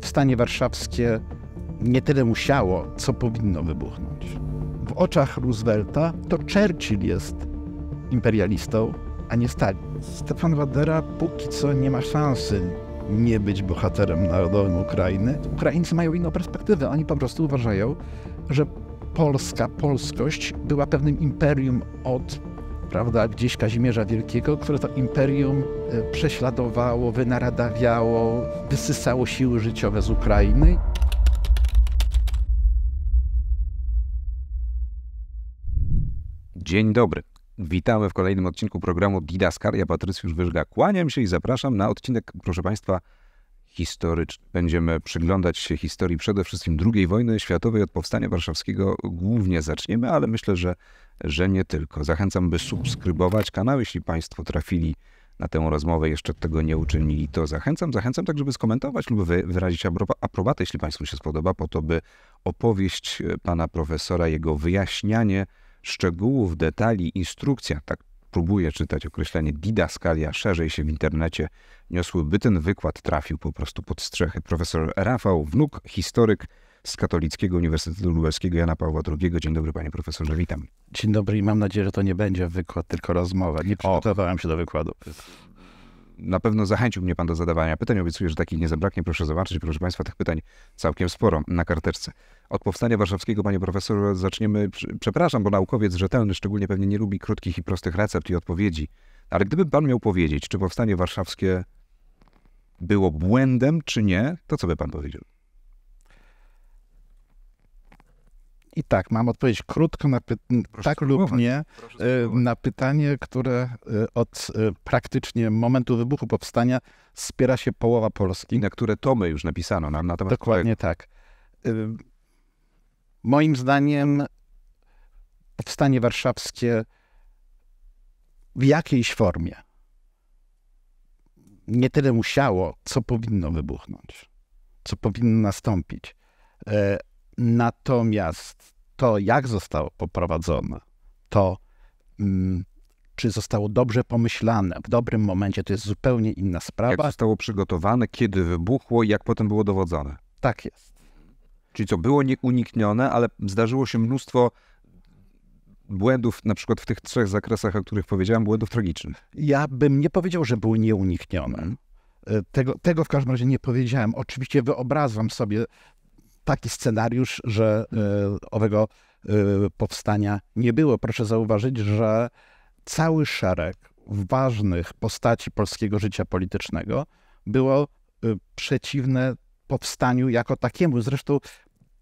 Powstanie warszawskie nie tyle musiało, co powinno wybuchnąć. W oczach Roosevelta to Churchill jest imperialistą, a nie Stalin. Stefan Wadera póki co nie ma szansy nie być bohaterem narodowym Ukrainy. Ukraińcy mają inną perspektywę. Oni po prostu uważają, że Polska, polskość była pewnym imperium od prawda, gdzieś Kazimierza Wielkiego, które to imperium e, prześladowało, wynaradawiało, wysysało siły życiowe z Ukrainy. Dzień dobry. Witamy w kolejnym odcinku programu Didaskaria. Patrycjusz Wyżga. Kłaniam się i zapraszam na odcinek, proszę Państwa, historyczny. Będziemy przyglądać się historii przede wszystkim II wojny światowej od powstania warszawskiego. Głównie zaczniemy, ale myślę, że że nie tylko. Zachęcam, by subskrybować kanał, jeśli Państwo trafili na tę rozmowę, jeszcze tego nie uczynili, to zachęcam. Zachęcam tak, żeby skomentować lub wyrazić aprobatę, jeśli Państwu się spodoba, po to, by opowieść e, pana profesora, jego wyjaśnianie szczegółów, detali, instrukcja, tak próbuję czytać określenie didaskalia, szerzej się w internecie niosły, by ten wykład trafił po prostu pod strzechy. Profesor Rafał Wnuk, historyk, z Katolickiego Uniwersytetu Lubelskiego Jana Pawła II. Dzień dobry, panie profesorze, witam. Dzień dobry i mam nadzieję, że to nie będzie wykład, tylko rozmowa. Nie przygotowałem o. się do wykładu. Na pewno zachęcił mnie pan do zadawania pytań. Obiecuję, że takich nie zabraknie. Proszę zobaczyć, proszę państwa, tych pytań całkiem sporo na karteczce. Od powstania warszawskiego, panie profesorze, zaczniemy. Przepraszam, bo naukowiec rzetelny szczególnie pewnie nie lubi krótkich i prostych recept i odpowiedzi. Ale gdyby pan miał powiedzieć, czy powstanie warszawskie było błędem, czy nie, to co by pan powiedział? I tak, mam odpowiedź krótko na tak lub nie e, na pytanie, które e, od e, praktycznie momentu wybuchu powstania spiera się połowa Polski. Na które tomy już napisano nam na temat Dokładnie tak. Moim zdaniem powstanie warszawskie w jakiejś formie nie tyle musiało, co powinno wybuchnąć, co powinno nastąpić. Natomiast to, jak zostało poprowadzone, to mm, czy zostało dobrze pomyślane w dobrym momencie, to jest zupełnie inna sprawa. Jak zostało przygotowane, kiedy wybuchło i jak potem było dowodzone. Tak jest. Czyli co było nieuniknione, ale zdarzyło się mnóstwo błędów, na przykład w tych trzech zakresach, o których powiedziałem, błędów tragicznych. Ja bym nie powiedział, że były nieuniknione. E, tego, tego w każdym razie nie powiedziałem. Oczywiście wyobrażam sobie taki scenariusz, że e, owego e, powstania nie było. Proszę zauważyć, że cały szereg ważnych postaci polskiego życia politycznego było e, przeciwne powstaniu jako takiemu. Zresztą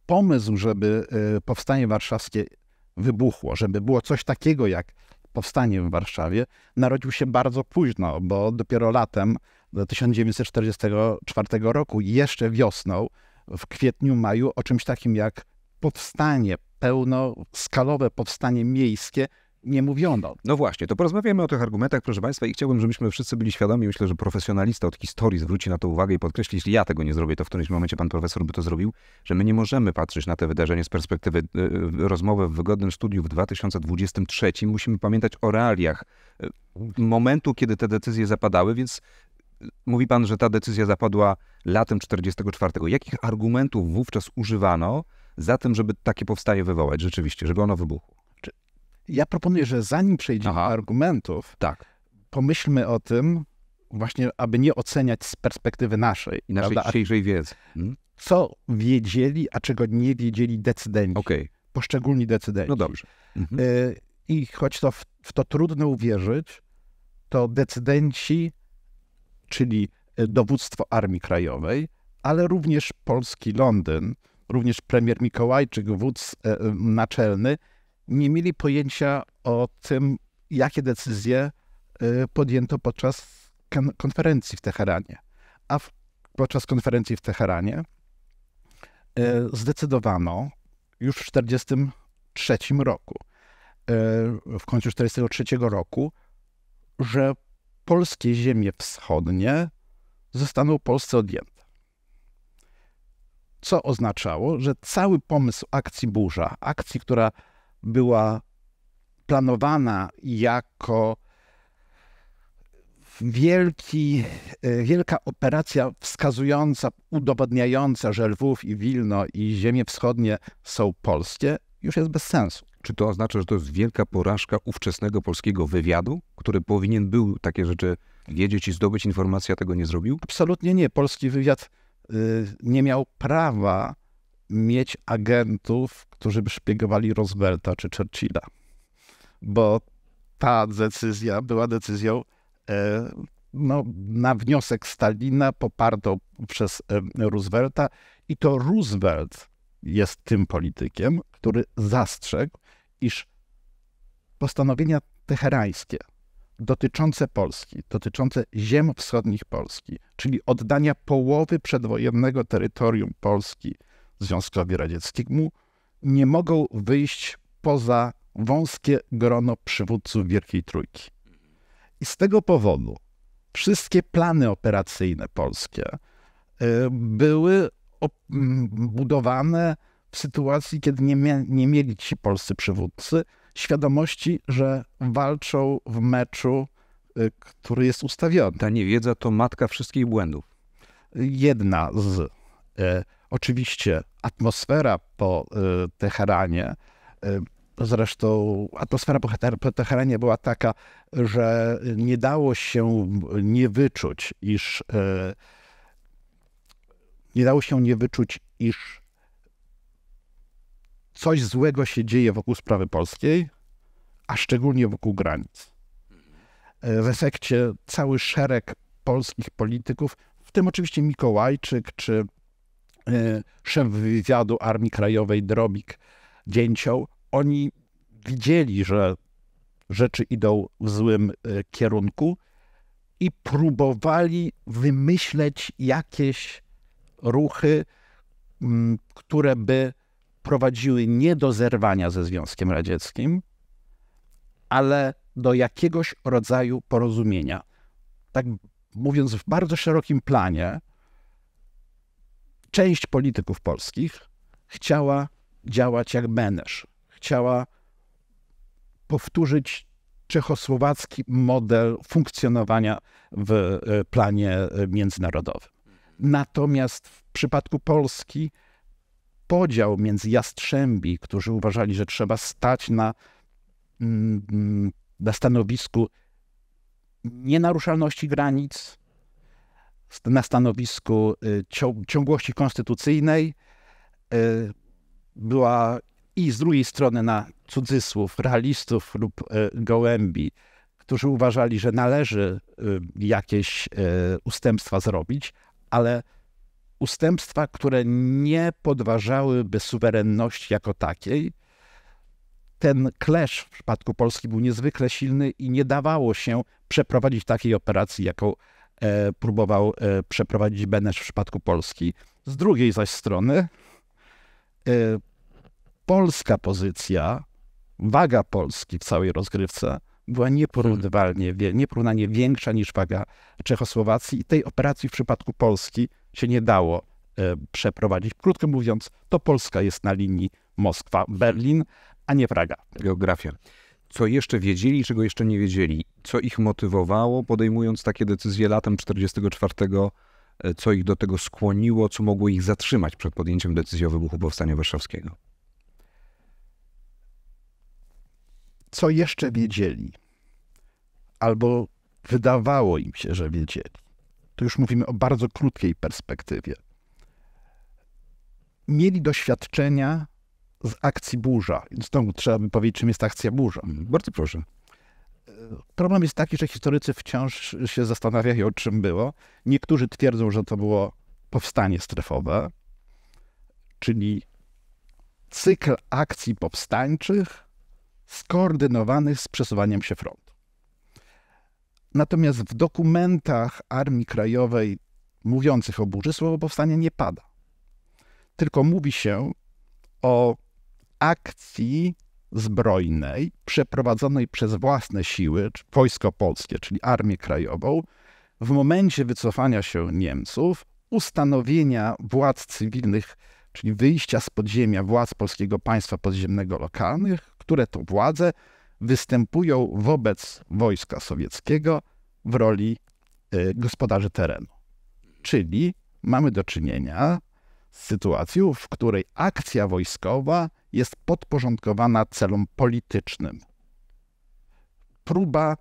pomysł, żeby powstanie warszawskie wybuchło, żeby było coś takiego jak powstanie w Warszawie, narodził się bardzo późno, bo dopiero latem 1944 roku, jeszcze wiosną, w kwietniu, maju o czymś takim jak powstanie, pełnoskalowe powstanie miejskie, nie mówiono. No właśnie, to porozmawiamy o tych argumentach, proszę Państwa, i chciałbym, żebyśmy wszyscy byli świadomi. Myślę, że profesjonalista od historii zwróci na to uwagę i podkreśli, jeśli ja tego nie zrobię, to w którymś momencie pan profesor by to zrobił, że my nie możemy patrzeć na te wydarzenie z perspektywy y, y, rozmowy w wygodnym studiu w 2023. Musimy pamiętać o realiach y, momentu, kiedy te decyzje zapadały, więc mówi pan, że ta decyzja zapadła latem 1944. Jakich argumentów wówczas używano za tym, żeby takie powstanie wywołać rzeczywiście, żeby ono wybuchło? Ja proponuję, że zanim przejdziemy do argumentów, tak. pomyślmy o tym, właśnie aby nie oceniać z perspektywy naszej. I naszej prawda? dzisiejszej wiedzy. Hmm? Co wiedzieli, a czego nie wiedzieli decydenci. Okay. Poszczególni decydenci. No dobrze. Mhm. Y, I choć to w, w to trudno uwierzyć, to decydenci czyli e, dowództwo Armii Krajowej, ale również polski Londyn, również premier Mikołajczyk, wódz e, e, naczelny, nie mieli pojęcia o tym, jakie decyzje podjęto podczas konferencji w Teheranie. A w, podczas konferencji w Teheranie zdecydowano już w 1943 roku, w końcu 1943 roku, że polskie ziemie wschodnie zostaną Polsce odjęte. Co oznaczało, że cały pomysł akcji burza, akcji, która była planowana jako wielki, e, wielka operacja wskazująca, udowadniająca, że Lwów i Wilno i ziemie wschodnie są polskie, już jest bez sensu. Czy to oznacza, że to jest wielka porażka ówczesnego polskiego wywiadu, który powinien był takie rzeczy wiedzieć i zdobyć informacje, a tego nie zrobił? Absolutnie nie. Polski wywiad y, nie miał prawa mieć agentów, którzy by szpiegowali Roosevelta czy Churchilla, bo ta decyzja była decyzją y, no, na wniosek Stalina, popartą przez y, Roosevelta. I to Roosevelt jest tym politykiem, który zastrzegł, iż postanowienia teherańskie dotyczące Polski, dotyczące ziem wschodnich Polski, czyli oddania połowy przedwojennego terytorium Polski Związkowi Radzieckiemu, nie mogą wyjść poza wąskie grono przywódców Wielkiej Trójki. I z tego powodu wszystkie plany operacyjne polskie e, były budowane w sytuacji, kiedy nie, mia- nie mieli ci polscy przywódcy świadomości, że walczą w meczu, y, który jest ustawiony. Ta niewiedza to matka wszystkich błędów. Jedna z. Y, oczywiście atmosfera po y, Teheranie y, Zresztą atmosfera po Teheranie była taka, że nie dało się nie wyczuć, iż y, nie dało się nie wyczuć, iż coś złego się dzieje wokół sprawy polskiej, a szczególnie wokół granic. W efekcie cały szereg polskich polityków, w tym oczywiście Mikołajczyk czy e, szef wywiadu Armii Krajowej Drobik Dzięcioł, oni widzieli, że rzeczy idą w złym e, kierunku i próbowali wymyśleć jakieś ruchy, które by prowadziły nie do zerwania ze Związkiem Radzieckim, ale do jakiegoś rodzaju porozumienia. Tak mówiąc w bardzo szerokim planie, część polityków polskich chciała działać jak menesz, Chciała powtórzyć czechosłowacki model funkcjonowania w e, planie e, międzynarodowym. Natomiast w przypadku Polski podział między jastrzębi, którzy uważali, że trzeba stać na, mm, na stanowisku nienaruszalności granic, na stanowisku y, ciągłości konstytucyjnej, y, była i z drugiej strony na cudzysłów, realistów lub y, gołębi, którzy uważali, że należy jakieś ustępstwa zrobić, ale ustępstwa, które nie podważałyby suwerenności jako takiej. Ten clash w przypadku Polski był niezwykle silny i nie dawało się przeprowadzić takiej operacji, jaką e, próbował e, przeprowadzić Benesz w przypadku Polski. Z drugiej zaś strony, e, polska pozycja, waga Polski w całej rozgrywce była nieporównywalnie, nieporównanie większa niż waga Czechosłowacji i tej operacji w przypadku Polski się nie dało e, przeprowadzić. Krótko mówiąc, to Polska jest na linii Moskwa-Berlin, a nie Praga. Geografia. Co jeszcze wiedzieli, czego jeszcze nie wiedzieli? Co ich motywowało, podejmując takie decyzje latem 1944? E, co ich do tego skłoniło? Co mogło ich zatrzymać przed podjęciem decyzji o wybuchu Powstania Warszawskiego? Co jeszcze wiedzieli? Albo wydawało im się, że wiedzieli to już mówimy o bardzo krótkiej perspektywie, mieli doświadczenia z akcji burza. Znowu trzeba by powiedzieć, czym jest akcja burza. Bardzo proszę. Problem jest taki, że historycy wciąż się zastanawiają, o czym było. Niektórzy twierdzą, że to było powstanie strefowe, czyli cykl akcji powstańczych skoordynowanych z przesuwaniem się frontu. Natomiast w dokumentach Armii Krajowej mówiących o burzy słowo powstanie nie pada. Tylko mówi się o akcji zbrojnej przeprowadzonej przez własne siły, wojsko polskie, czyli Armię Krajową, w momencie wycofania się Niemców, ustanowienia władz cywilnych, czyli wyjścia z podziemia władz polskiego państwa podziemnego lokalnych, które to władze występują wobec wojska sowieckiego w roli y, gospodarzy terenu. Czyli mamy do czynienia z sytuacją, w której akcja wojskowa jest podporządkowana celom politycznym. Próba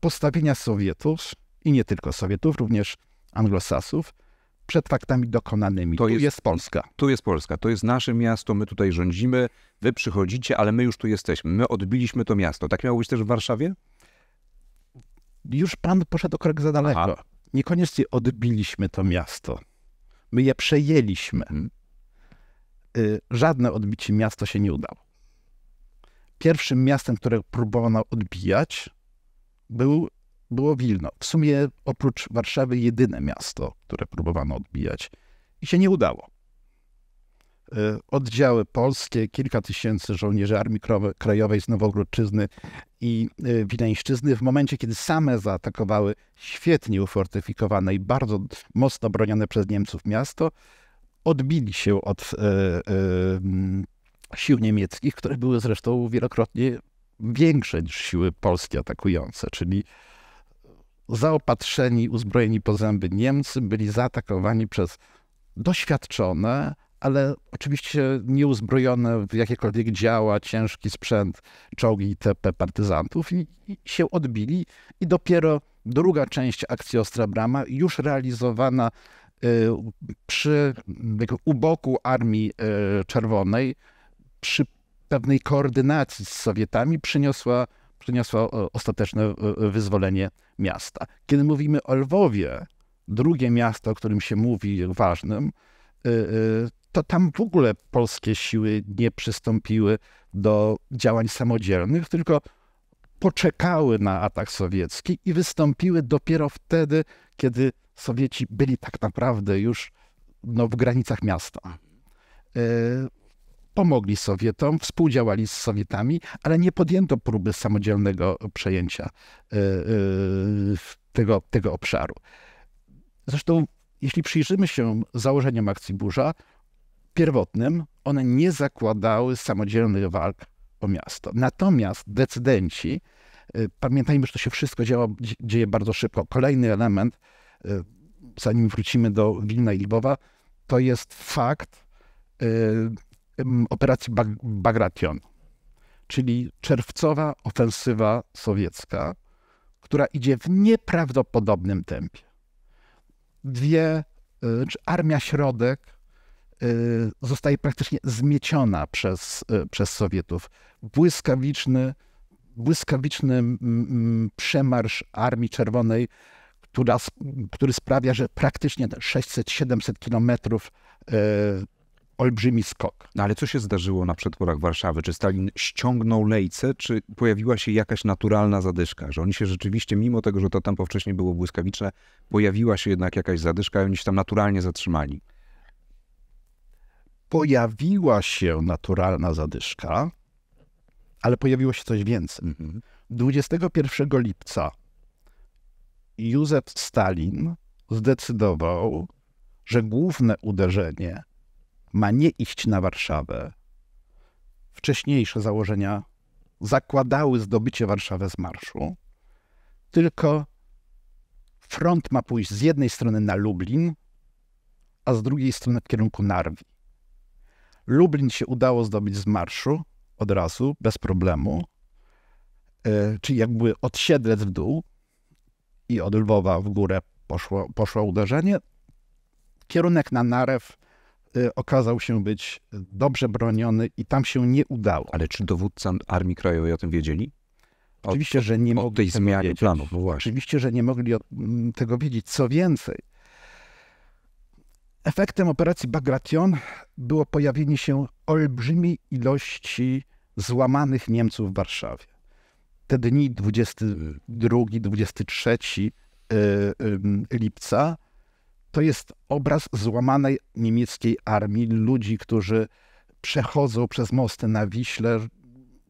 postawienia Sowietów i nie tylko Sowietów, również Anglosasów przed faktami dokonanymi. To jest, jest, Polska. To jest Polska, to jest nasze miasto, my tutaj rządzimy, wy przychodzicie, ale my już tu jesteśmy. My odbiliśmy to miasto. Tak miało być też w Warszawie? Już pan poszedł o krok za daleko. Aha. Niekoniecznie odbiliśmy to miasto. My je przejęliśmy. Hmm. Żadne odbicie miasta się nie udało. Pierwszym miastem, które próbowano odbijać, był było Wilno. W sumie oprócz Warszawy jedyne miasto, które próbowano odbijać i się nie udało. E, oddziały polskie, kilka tysięcy żołnierzy Armii Krajowej z Nowogródczyzny i e, Wileńszczyzny w momencie, kiedy same zaatakowały świetnie ufortyfikowane i bardzo mocno bronione przez Niemców miasto, odbili się od e, e, mm, sił niemieckich, które były zresztą wielokrotnie większe niż siły polskie atakujące, czyli zaopatrzeni, uzbrojeni po zęby Niemcy byli zaatakowani przez doświadczone, ale oczywiście nieuzbrojone w jakiekolwiek działa, ciężki sprzęt, czołgi itp. partyzantów i, i się odbili. I dopiero druga część akcji Ostra Brama, już realizowana y, przy u boku Armii y, Czerwonej, przy pewnej koordynacji z Sowietami, przyniosła przyniosła e, ostateczne e, e, wyzwolenie miasta. Kiedy mówimy o Lwowie, drugie miasto, o którym się mówi ważnym, to tam w ogóle polskie siły nie przystąpiły do działań samodzielnych, tylko poczekały na atak sowiecki i wystąpiły dopiero wtedy, kiedy Sowieci byli tak naprawdę już no, w granicach miasta pomogli Sowietom, współdziałali z Sowietami, ale nie podjęto próby samodzielnego przejęcia e, e, tego, tego obszaru. Zresztą, jeśli przyjrzymy się założeniom akcji burza, pierwotnym one nie zakładały samodzielnych walk o miasto. Natomiast decydenci, e, pamiętajmy, że to się wszystko działo, dzieje bardzo szybko. Kolejny element, zanim wrócimy do Wilna i Lwowa, to jest fakt operacji Bagration, czyli czerwcowa ofensywa sowiecka, która idzie w nieprawdopodobnym tempie. Dwie, y, znaczy armia środek y, zostaje praktycznie zmieciona przez, y, przez Sowietów. Błyskawiczny, błyskawiczny przemarsz Armii Czerwonej, która, który sprawia, że praktycznie 600-700 kilometrów olbrzymi skok. No ale co się zdarzyło na przedporach Warszawy? Czy Stalin ściągnął lejce, czy pojawiła się jakaś naturalna zadyszka? Że oni się rzeczywiście, mimo tego, że to tempo wcześniej było błyskawiczne, pojawiła się jednak jakaś zadyszka i oni się tam naturalnie zatrzymali? Pojawiła się naturalna zadyszka, ale pojawiło się coś więcej. Mhm. 21 lipca Józef Stalin zdecydował, że główne uderzenie ma nie iść na Warszawę. Wcześniejsze założenia zakładały zdobycie Warszawy z marszu, tylko front ma pójść z jednej strony na Lublin, a z drugiej strony w kierunku Narwi. Lublin się udało zdobyć z marszu od razu, bez problemu, e, czyli jakby od Siedlec w dół i od Lwowa w górę poszło, poszło uderzenie. Kierunek na Narew Y, okazał się być dobrze broniony i tam się nie udało. Ale czy dowódca Armii Krajowej o tym wiedzieli? Oczywiście, że nie mogli tej zmianie wiedzieć. planów, właśnie. Oczywiście, że nie mogli tego wiedzieć. Co więcej, efektem operacji Bagration było pojawienie się olbrzymiej ilości złamanych Niemców w Warszawie. Te dni 22-23 y, lipca to jest obraz złamanej niemieckiej armii, ludzi, którzy przechodzą przez mosty na Wiśle,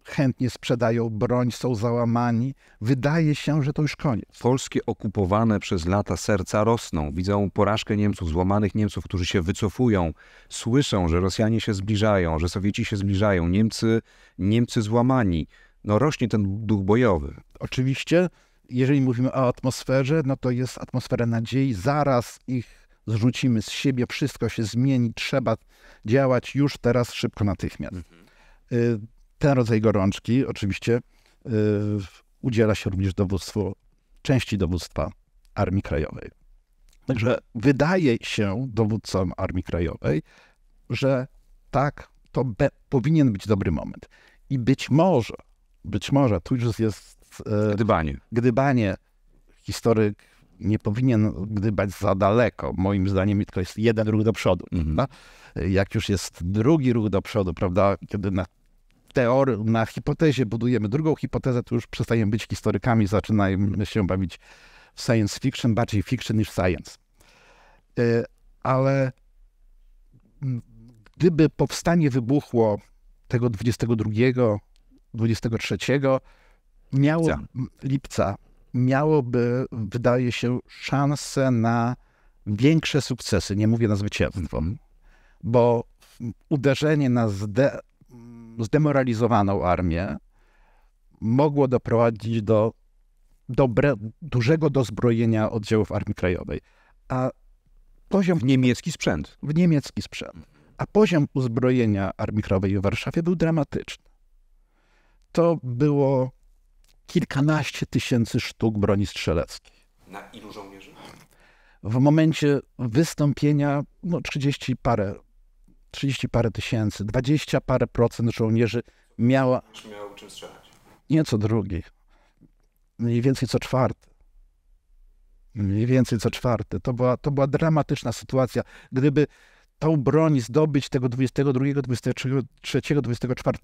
chętnie sprzedają broń, są załamani. Wydaje się, że to już koniec. Polskie okupowane przez lata serca rosną. Widzą porażkę Niemców, złamanych Niemców, którzy się wycofują. Słyszą, że Rosjanie się zbliżają, że Sowieci się zbliżają, Niemcy, Niemcy złamani. No rośnie ten duch bojowy. Oczywiście jeżeli mówimy o atmosferze, no to jest atmosfera nadziei. Zaraz ich zrzucimy z siebie, wszystko się zmieni, trzeba działać już teraz, szybko, natychmiast. Mhm. Y, ten rodzaj gorączki oczywiście y, udziela się również dowództwu, części dowództwa Armii Krajowej. Także wydaje się dowódcom Armii Krajowej, że tak, to be, powinien być dobry moment. I być może, być może, tu już jest E, gdybanie. Gdybanie. Historyk nie powinien gdybać za daleko. Moim zdaniem tylko jest jeden ruch do przodu. Mhm. Jak już jest drugi ruch do przodu, prawda, kiedy na teor, na hipotezie budujemy drugą hipotezę, to już przestajemy być historykami, zaczynajmy się bawić w science fiction, bardziej fiction niż science. E, ale gdyby powstanie wybuchło tego 22, 23, miało, lipca. miałoby, wydaje się, szansę na większe sukcesy. Nie mówię na zwycięstwo, bo uderzenie na zde, zdemoralizowaną armię mogło doprowadzić do dobre, dużego dozbrojenia oddziałów Armii Krajowej. A poziom. W niemiecki sprzęt. W niemiecki sprzęt. A poziom uzbrojenia Armii Krajowej w Warszawie był dramatyczny. To było kilkanaście tysięcy sztuk broni strzeleckiej. Na ilu żołnierzy? W momencie wystąpienia no 30 parę, 30 parę tysięcy, 20 parę procent żołnierzy miała... Miało czym strzelać? Nieco drugi. Mniej więcej co czwarty. Mniej więcej co czwarty. To była, to była dramatyczna sytuacja. Gdyby tą broń zdobyć tego 22, 23, 24,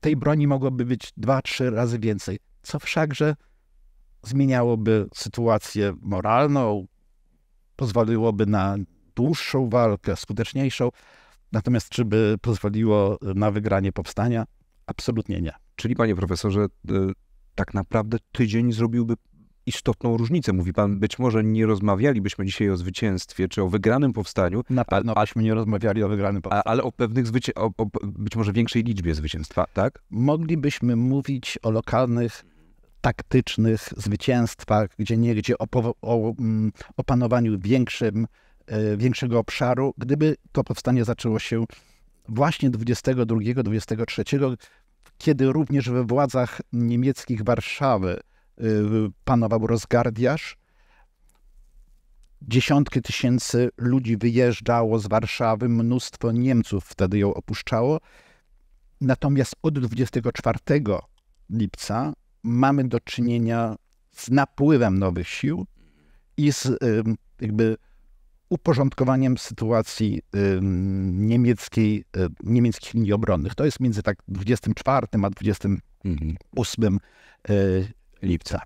tej broni mogłoby być 2-3 razy więcej co wszakże zmieniałoby sytuację moralną, pozwoliłoby na dłuższą walkę, skuteczniejszą. Natomiast czy by pozwoliło na wygranie powstania? Absolutnie nie. Czyli, panie profesorze, y, tak naprawdę tydzień zrobiłby istotną różnicę. Mówi pan, być może nie rozmawialibyśmy dzisiaj o zwycięstwie czy o wygranym powstaniu. Na pewno a, byśmy nie rozmawiali o wygranym powstaniu. ale o pewnych, zwyci- o, o, być może większej liczbie zwycięstwa, tak? Moglibyśmy mówić o lokalnych taktycznych zwycięstwach, gdzie niegdzie o mm, opanowaniu większym, e, większego obszaru, gdyby to powstanie zaczęło się właśnie 22-23, kiedy również we władzach niemieckich Warszawy e, panował rozgardiaż. Dziesiątki tysięcy ludzi wyjeżdżało z Warszawy, mnóstwo Niemców wtedy ją opuszczało. Natomiast od 24 lipca mamy do czynienia z napływem nowych sił i z jakby uporządkowaniem sytuacji niemieckiej, niemieckich linii obronnych. To jest między tak 24 a 28 mhm. y, lipca.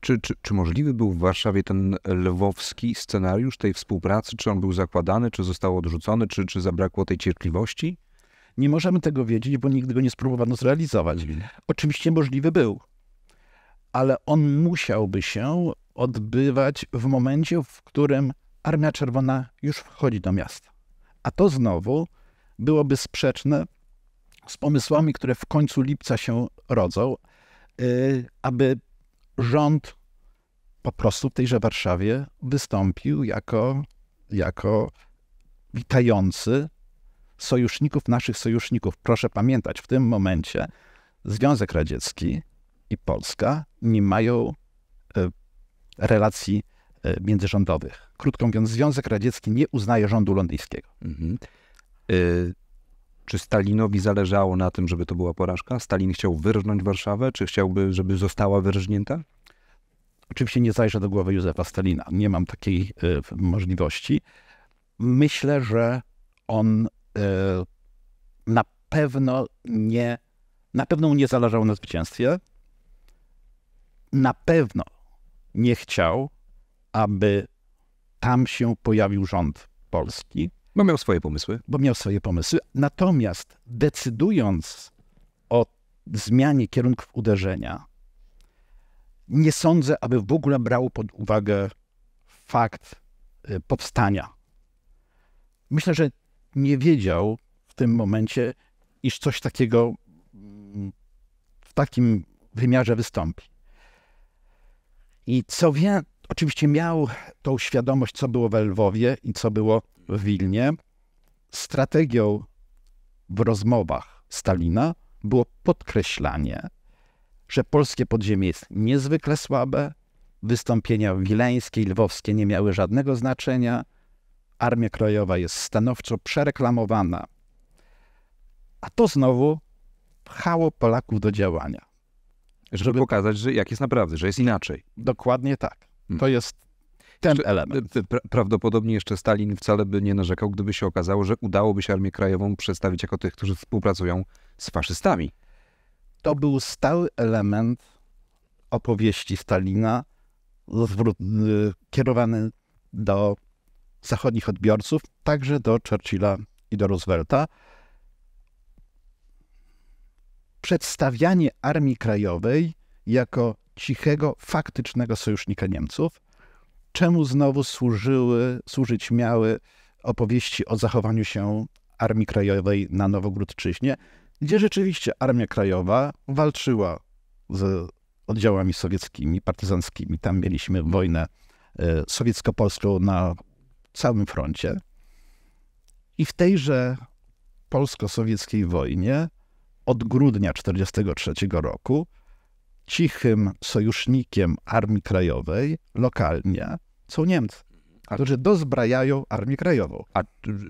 Czy, czy, czy możliwy był w Warszawie ten lwowski scenariusz tej współpracy? Czy on był zakładany, czy został odrzucony, czy, czy zabrakło tej cierpliwości? Nie możemy tego wiedzieć, bo nigdy go nie spróbowano zrealizować. Mhm. Oczywiście możliwy był ale on musiałby się odbywać w momencie, w którym Armia Czerwona już wchodzi do miasta. A to znowu byłoby sprzeczne z pomysłami, które w końcu lipca się rodzą, y, aby rząd po prostu w tejże Warszawie wystąpił jako, jako witający sojuszników, naszych sojuszników. Proszę pamiętać, w tym momencie Związek Radziecki i Polska nie mają e, relacji e, międzyrządowych. Krótko mówiąc, Związek Radziecki nie uznaje rządu londyńskiego. Mhm. Y czy Stalinowi zależało na tym, żeby to była porażka? Stalin chciał wyrżnąć Warszawę, czy chciałby, żeby została wyrżnięta? Oczywiście nie zajrzę do głowy Józefa Stalina. Nie mam takiej y, możliwości. Myślę, że on y, na pewno nie, na pewno nie zależał na zwycięstwie na pewno nie chciał, aby tam się pojawił rząd polski. Bo miał swoje pomysły. Bo miał swoje pomysły. Natomiast decydując o zmianie kierunków uderzenia, nie sądzę, aby w ogóle brał pod uwagę fakt y, powstania. Myślę, że nie wiedział w tym momencie, iż coś takiego mm, w takim wymiarze wystąpi. I co wie, oczywiście miał tą świadomość, co było we Lwowie i co było w Wilnie. Strategią w rozmowach Stalina było podkreślanie, że polskie podziemie jest niezwykle słabe, wystąpienia wileńskie i lwowskie nie miały żadnego znaczenia, Armia Krajowa jest stanowczo przereklamowana. A to znowu pchało Polaków do działania. Żeby, żeby pokazać, że jak jest naprawdę, że jest inaczej. Dokładnie tak. Hmm. To jest ten jeszcze, element. Y, y, pra prawdopodobnie jeszcze Stalin wcale by nie narzekał, gdyby się okazało, że udałoby się Armię Krajową przedstawić jako tych, którzy współpracują z faszystami. To był stały element opowieści Stalina y, kierowany do zachodnich odbiorców, także do Churchilla i do Roosevelta przedstawianie Armii Krajowej jako cichego, faktycznego sojusznika Niemców, czemu znowu służyły, służyć miały opowieści o zachowaniu się Armii Krajowej na Nowogródczyźnie, gdzie rzeczywiście Armia Krajowa walczyła z oddziałami sowieckimi, partyzanckimi. Tam mieliśmy wojnę e, sowiecko-polską na całym froncie. I w tejże polsko-sowieckiej wojnie od grudnia 1943 roku cichym sojusznikiem Armii Krajowej lokalnie są Niemcy. A... którzy dozbrajają Armię Krajową. A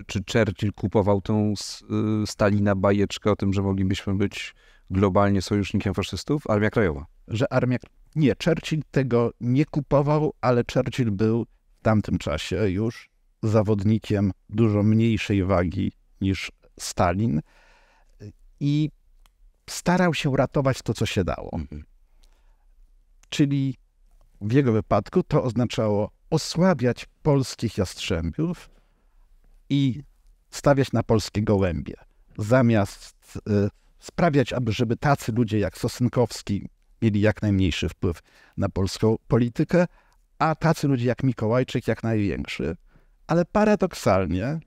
czy Churchill kupował tą y, Stalina bajeczkę o tym, że moglibyśmy być globalnie sojusznikiem faszystów? Armia Krajowa. Że armia... Nie, Churchill tego nie kupował, ale Churchill był w tamtym czasie już zawodnikiem dużo mniejszej wagi niż Stalin i starał się ratować to, co się dało. Mhm. Czyli w jego wypadku to oznaczało osłabiać polskich jastrzębiów i stawiać na polskie gołębie, zamiast y, sprawiać, aby żeby tacy ludzie jak Sosnkowski mieli jak najmniejszy wpływ na polską politykę, a tacy ludzie jak Mikołajczyk jak największy. Ale paradoksalnie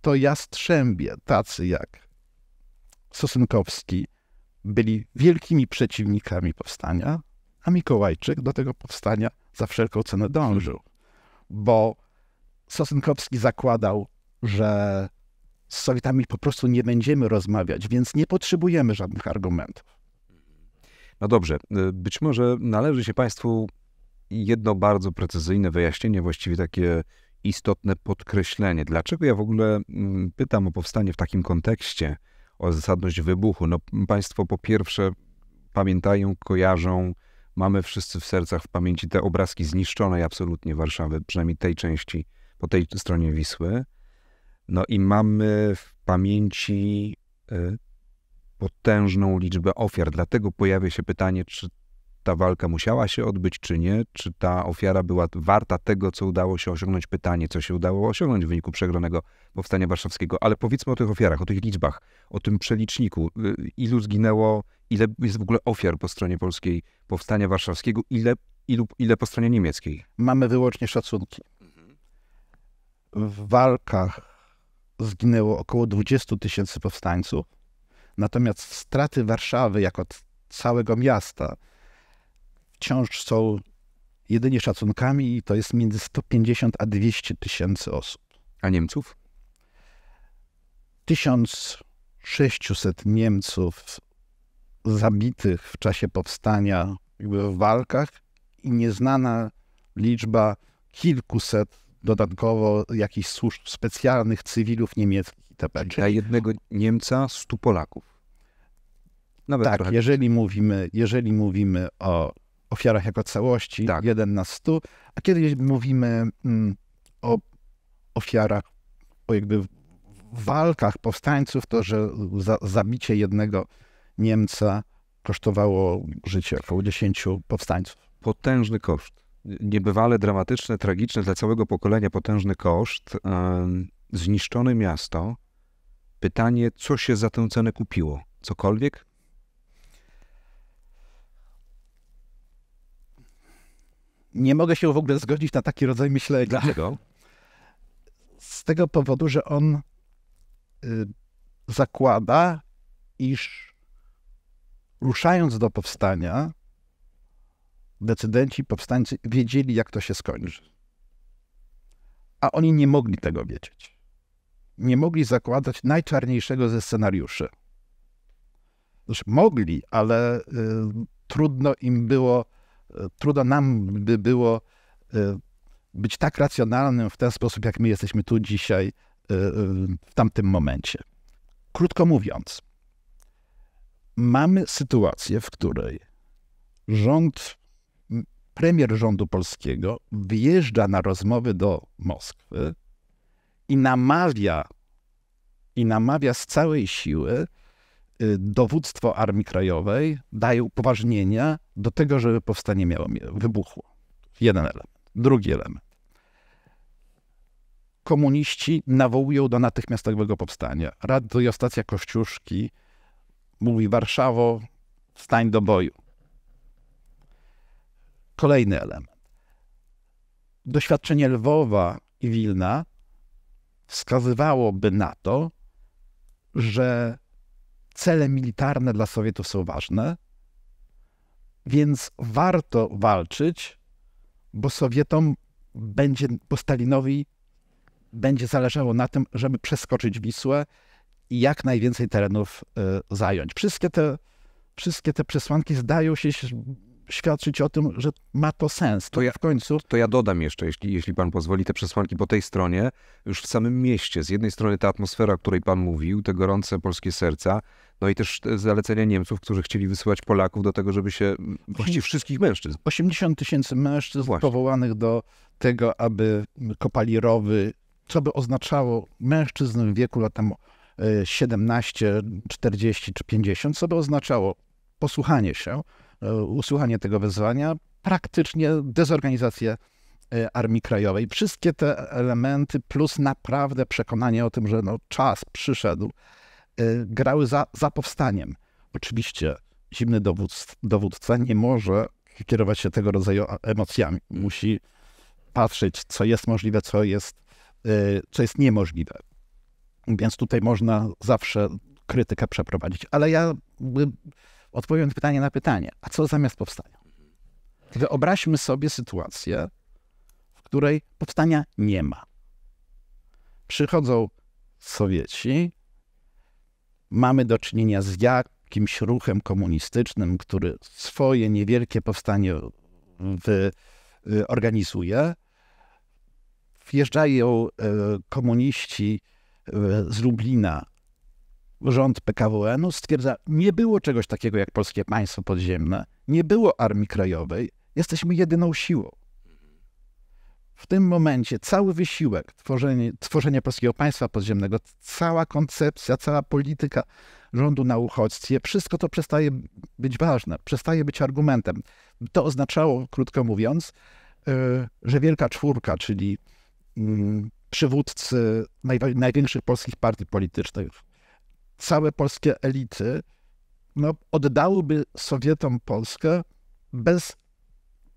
to jastrzębie, tacy jak Sosynkowski byli wielkimi przeciwnikami powstania, a Mikołajczyk do tego powstania za wszelką cenę dążył, bo Sosynkowski zakładał, że z Sowietami po prostu nie będziemy rozmawiać, więc nie potrzebujemy żadnych argumentów. No dobrze, y, być może należy się Państwu jedno bardzo precyzyjne wyjaśnienie, właściwie takie istotne podkreślenie. Dlaczego ja w ogóle mm, pytam o powstanie w takim kontekście? o zasadność wybuchu. No, państwo po pierwsze pamiętają, kojarzą, mamy wszyscy w sercach, w pamięci te obrazki zniszczonej absolutnie Warszawy, przynajmniej tej części, po tej stronie Wisły. No i mamy w pamięci y, potężną liczbę ofiar. Dlatego pojawia się pytanie, czy ta walka musiała się odbyć, czy nie, czy ta ofiara była warta tego, co udało się osiągnąć, pytanie, co się udało osiągnąć w wyniku przegranego powstania warszawskiego. Ale powiedzmy o tych ofiarach, o tych liczbach, o tym przeliczniku. Y, ilu zginęło, ile jest w ogóle ofiar po stronie polskiej powstania warszawskiego, ile, ilu, ile po stronie niemieckiej? Mamy wyłącznie szacunki. W walkach zginęło około 20 tysięcy powstańców, natomiast straty Warszawy jako całego miasta wciąż są jedynie szacunkami i to jest między 150 a 200 tysięcy osób. A Niemców? 1600 Niemców zabitych w czasie powstania w walkach i nieznana liczba kilkuset dodatkowo jakichś służb specjalnych, cywilów niemieckich itp. Tak Czyli dla jednego Niemca stu Polaków. Nawet tak, jeżeli mówimy, jeżeli mówimy o ofiarach jako całości, tak. jeden na stu, a kiedy mówimy mm, o ofiarach, o jakby walkach powstańców, to że za, zabicie jednego Niemca kosztowało życie około dziesięciu powstańców. Potężny koszt. Niebywale dramatyczny, tragiczny dla całego pokolenia, potężny koszt. Zniszczone miasto. Pytanie, co się za tę cenę kupiło? Cokolwiek? nie mogę się w ogóle zgodzić na taki rodzaj myślenia. Dlaczego? Z tego powodu, że on y, zakłada, iż ruszając do powstania, decydenci, powstańcy wiedzieli, jak to się skończy. A oni nie mogli tego wiedzieć. Nie mogli zakładać najczarniejszego ze scenariuszy. Znaczy, mogli, ale y, trudno im było trudno nam by było e, być tak racjonalnym w ten sposób, jak my jesteśmy tu dzisiaj, e, w tamtym momencie. Krótko mówiąc, mamy sytuację, w której rząd, premier rządu polskiego wyjeżdża na rozmowy do Moskwy i namawia, i namawia z całej siły Y, dowództwo Armii Krajowej daje upoważnienia do tego, żeby powstanie miało wybuchło. Jeden element. Drugi element. Komuniści nawołują do natychmiastowego powstania. Radiostacja Kościuszki mówi Warszawo, wstań do boju. Kolejny element. Doświadczenie Lwowa i Wilna wskazywałoby na to, że cele militarne dla Sowietów są ważne, więc warto walczyć, bo Sowietom będzie, bo Stalinowi będzie zależało na tym, żeby przeskoczyć Wisłę i jak najwięcej terenów y, zająć. Wszystkie te, wszystkie te przesłanki zdają się świadczyć o tym, że ma to sens. To, to ja, w końcu. To ja dodam jeszcze, jeśli, jeśli pan pozwoli, te przesłanki po tej stronie, już w samym mieście. Z jednej strony ta atmosfera, o której pan mówił, te gorące polskie serca, no i też te zalecenia Niemców, którzy chcieli wysyłać Polaków do tego, żeby się, właściwie wszystkich mężczyzn. 80 tysięcy mężczyzn Właśnie. powołanych do tego, aby kopali rowy, co by oznaczało mężczyzn w wieku lat tam 17, e, 40 czy 50, co by oznaczało posłuchanie się, e, usłuchanie tego wezwania, praktycznie dezorganizację e, Armii Krajowej. Wszystkie te elementy, plus naprawdę przekonanie o tym, że no, czas przyszedł Y, grały za, za powstaniem. Oczywiście zimny dowódca nie może kierować się tego rodzaju emocjami. Musi patrzeć, co jest możliwe, co jest, y, co jest niemożliwe. Więc tutaj można zawsze krytykę przeprowadzić. Ale ja odpowiem pytanie na pytanie. A co zamiast powstania? Wyobraźmy sobie sytuację, w której powstania nie ma. Przychodzą Sowieci, mamy do czynienia z jakimś ruchem komunistycznym, który swoje niewielkie powstanie w, y, organizuje. Wjeżdżają e, komuniści e, z Lublina, rząd PKWN-u stwierdza, nie było czegoś takiego jak polskie państwo podziemne, nie było armii krajowej, jesteśmy jedyną siłą w tym momencie cały wysiłek tworzenie, tworzenia polskiego państwa podziemnego, cała koncepcja, cała polityka rządu na uchodźstwie, wszystko to przestaje być ważne, przestaje być argumentem. To oznaczało, krótko mówiąc, e, że Wielka Czwórka, czyli mm, przywódcy największych polskich partii politycznych, całe polskie elity, no, oddałyby Sowietom Polskę bez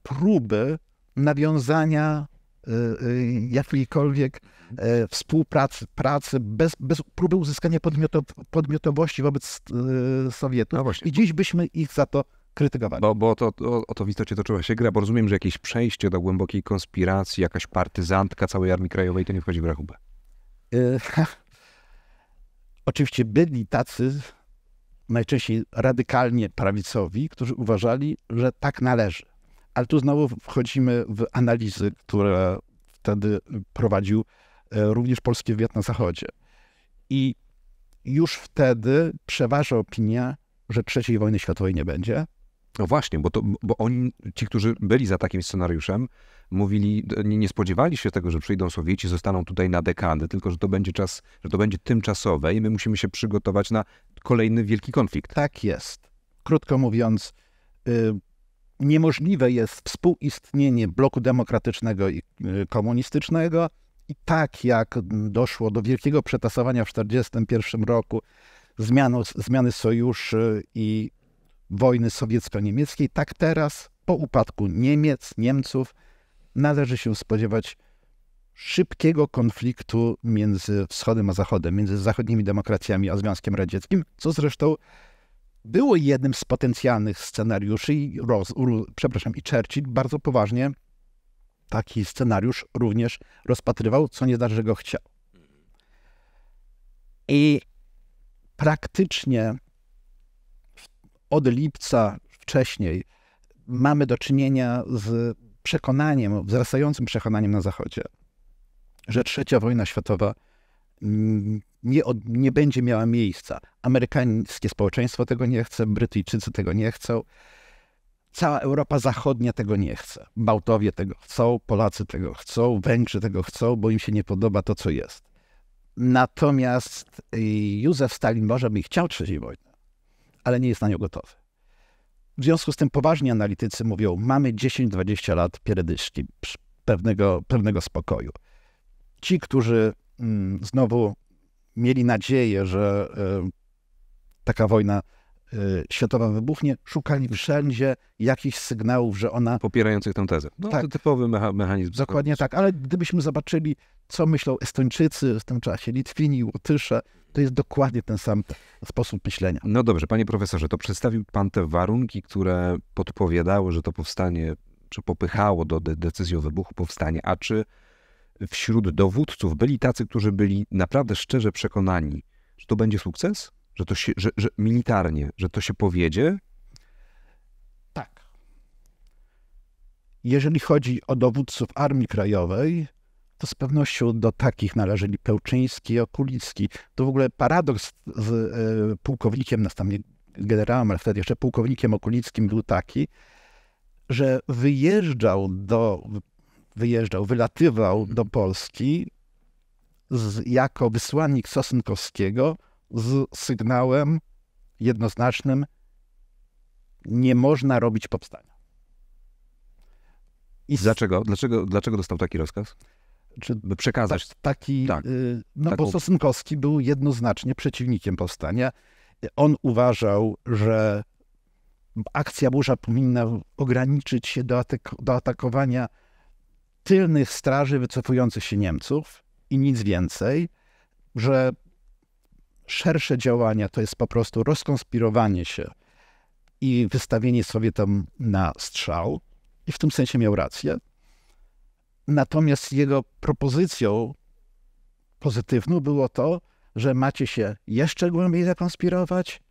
próby nawiązania Y, y, jakiejkolwiek e, współpracy, pracy, bez, bez próby uzyskania podmiotow podmiotowości wobec y, Sowietów. No I dziś byśmy ich za to krytykowali. Bo, bo to, o, o to w istocie toczyła się gra, bo rozumiem, że jakieś przejście do głębokiej konspiracji, jakaś partyzantka całej Armii Krajowej, to nie wchodzi w rachubę. Oczywiście byli tacy najczęściej radykalnie prawicowi, którzy uważali, że tak należy ale tu znowu wchodzimy w analizy, które wtedy prowadził e, również polski wywiad na Zachodzie. I już wtedy przeważa opinia, że trzeciej wojny światowej nie będzie. No właśnie, bo, to, bo oni, ci, którzy byli za takim scenariuszem, mówili, nie, nie spodziewali się tego, że przyjdą Sowieci, zostaną tutaj na dekadę, tylko że to będzie czas, że to będzie tymczasowe i my musimy się przygotować na kolejny wielki konflikt. Tak jest. Krótko mówiąc, y, niemożliwe jest współistnienie bloku demokratycznego i y, komunistycznego. I tak jak doszło do wielkiego przetasowania w 1941 roku, zmiany, zmiany sojuszy i wojny sowiecko-niemieckiej, tak teraz po upadku Niemiec, Niemców, należy się spodziewać szybkiego konfliktu między Wschodem a Zachodem, między zachodnimi demokracjami a Związkiem Radzieckim, co zresztą było jednym z potencjalnych scenariuszy i, przepraszam, i Churchill bardzo poważnie taki scenariusz również rozpatrywał, co nie znaczy, że go chciał. I praktycznie od lipca wcześniej mamy do czynienia z przekonaniem, wzrastającym przekonaniem na Zachodzie, że trzecia wojna światowa nie, od, nie będzie miała miejsca. Amerykańskie społeczeństwo tego nie chce, Brytyjczycy tego nie chcą. Cała Europa Zachodnia tego nie chce. Bałtowie tego chcą, Polacy tego chcą, Węgrzy tego chcą, bo im się nie podoba to, co jest. Natomiast y, Józef Stalin może by chciał trzeciej wojny, ale nie jest na nią gotowy. W związku z tym poważni analitycy mówią, mamy 10-20 lat pieredyszki, pewnego, pewnego spokoju. Ci, którzy Mm, znowu mieli nadzieję, że e, taka wojna e, światowa wybuchnie, szukali wszędzie jakichś sygnałów, że ona... Popierających tę tezę. No, tak. To typowy mecha mechanizm. Dokładnie tak, ale gdybyśmy zobaczyli, co myślą Estończycy w tym czasie, Litwini, Łotysze, to jest dokładnie ten sam sposób myślenia. No dobrze, panie profesorze, to przedstawił pan te warunki, które podpowiadały, że to powstanie, czy popychało do de decyzji o wybuchu powstanie, a czy wśród dowódców byli tacy, którzy byli naprawdę szczerze przekonani, że to będzie sukces, że to się, że, że militarnie, że to się powiedzie? Tak. Jeżeli chodzi o dowódców Armii Krajowej, to z pewnością do takich należeli Pełczyński i Okulicki. To w ogóle paradoks z y, pułkownikiem, następnie generałem, ale wtedy jeszcze pułkownikiem Okulickim był taki, że wyjeżdżał do wyjeżdżał, wylatywał do Polski z, jako wysłannik Sosnkowskiego z sygnałem jednoznacznym nie można robić powstania. I dlaczego? dlaczego? Dlaczego dostał taki rozkaz? Czy By przekazać. taki, tak, y, no taką... bo Sosnkowski był jednoznacznie przeciwnikiem powstania. On uważał, że akcja burza powinna ograniczyć się do, atak do atakowania tylnych straży wycofujących się Niemców i nic więcej, że szersze działania to jest po prostu rozkonspirowanie się i wystawienie Sowietom na strzał. I w tym sensie miał rację. Natomiast jego propozycją pozytywną było to, że macie się jeszcze głębiej zakonspirować,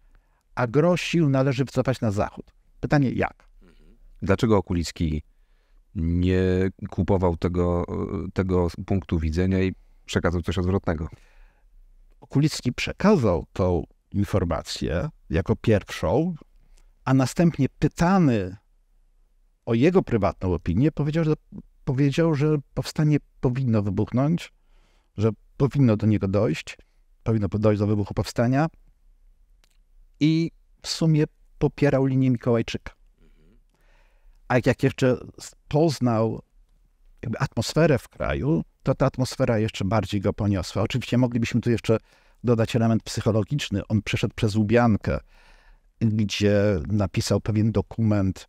a gro sił należy wycofać na zachód. Pytanie jak? Mhm. Dlaczego Okulicki nie kupował tego, tego punktu widzenia i przekazał coś odwrotnego. Okulicki przekazał tą informację jako pierwszą, a następnie pytany o jego prywatną opinię, powiedział, że, powiedział, że powstanie powinno wybuchnąć, że powinno do niego dojść, powinno dojść do wybuchu powstania i w sumie popierał linię Mikołajczyka. A jak jeszcze poznał atmosferę w kraju, to ta atmosfera jeszcze bardziej go poniosła. Oczywiście moglibyśmy tu jeszcze dodać element psychologiczny. On przeszedł przez Łubiankę, gdzie napisał pewien dokument,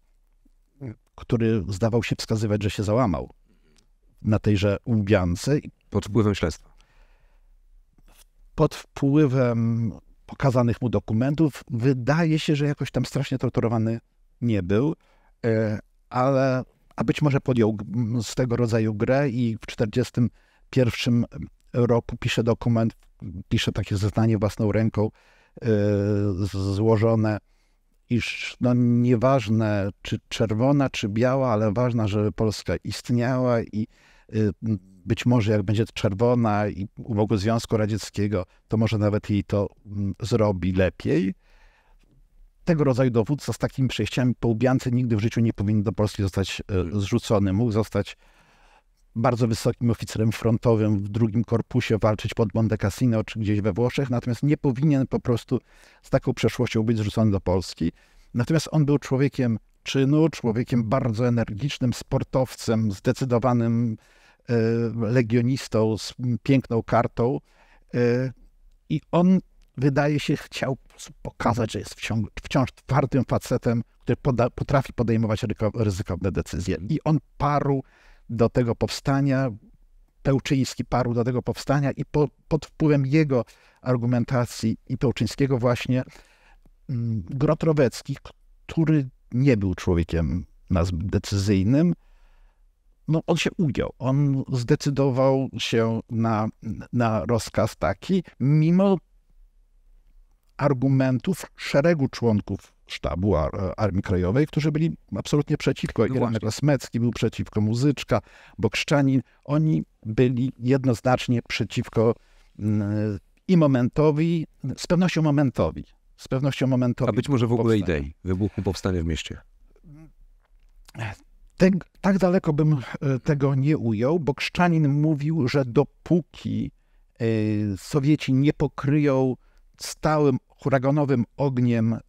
który zdawał się wskazywać, że się załamał na tejże Łubiance. Pod wpływem śledztwa. Pod wpływem pokazanych mu dokumentów. Wydaje się, że jakoś tam strasznie torturowany nie był, e, ale, a być może podjął z tego rodzaju grę i w 1941 roku pisze dokument, pisze takie zeznanie własną ręką yy, złożone, iż no nieważne czy czerwona, czy biała, ale ważne, żeby Polska istniała i yy, być może jak będzie czerwona i u Związku Radzieckiego, to może nawet jej to mm, zrobi lepiej tego rodzaju dowódca z takimi przejściami po Ubiance nigdy w życiu nie powinien do Polski zostać e, mm. zrzucony. Mógł zostać bardzo wysokim oficerem frontowym w drugim korpusie, walczyć pod Monte Cassino czy gdzieś we Włoszech, natomiast nie powinien po prostu z taką przeszłością być zrzucony do Polski. Natomiast on był człowiekiem czynu, człowiekiem bardzo energicznym, sportowcem, zdecydowanym e, legionistą z piękną kartą. E, I on, wydaje się, chciał pokazać, że jest wciąż, wciąż twardym facetem, który poda, potrafi podejmować ryko, ryzykowne decyzje. I on parł do tego powstania, Pełczyński parł do tego powstania i po, pod wpływem jego argumentacji i Pełczyńskiego właśnie mm, Grotrowecki, który nie był człowiekiem nazbyt decyzyjnym, no on się ugiął. On zdecydował się na, na rozkaz taki, mimo argumentów szeregu członków sztabu e, Armii Krajowej, którzy byli absolutnie przeciwko. No Irenek był przeciwko, Muzyczka, Bokszczanin, Oni byli jednoznacznie przeciwko mm, i momentowi, z pewnością momentowi. Z pewnością momentowi. A być może w ogóle powstania. idei wybuchu powstania w mieście. tak daleko bym e, tego nie ujął, bo mówił, że dopóki e, Sowieci nie pokryją stałym huraganowym ogniem e,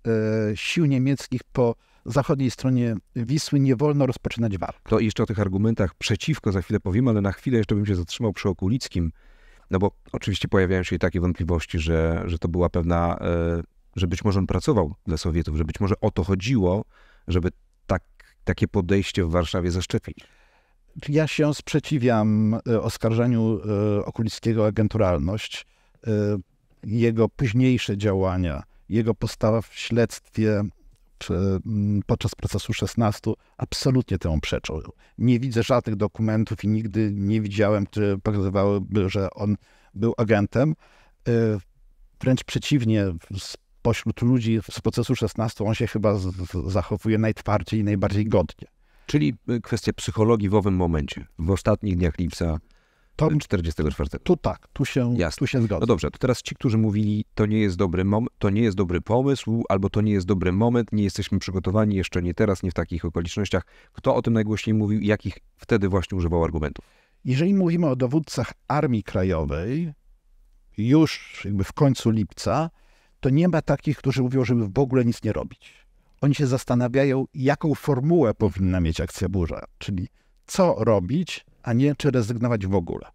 sił niemieckich po zachodniej stronie Wisły nie wolno rozpoczynać walk. To jeszcze o tych argumentach przeciwko za chwilę powiem, ale na chwilę jeszcze bym się zatrzymał przy Okulickim, no bo oczywiście pojawiają się i takie wątpliwości, że, że to była pewna, e, że być może on pracował dla Sowietów, że być może o to chodziło, żeby tak, takie podejście w Warszawie zaszczepić. Ja się sprzeciwiam e, oskarżeniu Okulickiego o agenturalność jego późniejsze działania, jego postawa w śledztwie mm, podczas procesu 16 absolutnie temu przeczą. Nie widzę żadnych dokumentów i nigdy nie widziałem, które pokazywałyby, że on był agentem. Y, wręcz przeciwnie, spośród ludzi z procesu 16 on się chyba zachowuje najtwardziej i najbardziej godnie. Czyli y, kwestia psychologii w owym momencie, w ostatnich dniach lipca to, 44. Tu tak, tu się, tu się zgodzę. No dobrze, to teraz ci, którzy mówili, to nie jest dobry mom, to nie jest dobry pomysł, albo to nie jest dobry moment, nie jesteśmy przygotowani jeszcze nie teraz, nie w takich okolicznościach. Kto o tym najgłośniej mówił i jakich wtedy właśnie używał argumentów? Jeżeli mówimy o dowódcach Armii Krajowej, już jakby w końcu lipca, to nie ma takich, którzy mówią, żeby w ogóle nic nie robić. Oni się zastanawiają, jaką formułę powinna mieć akcja burza, czyli co robić, a nie czy rezygnować w ogóle.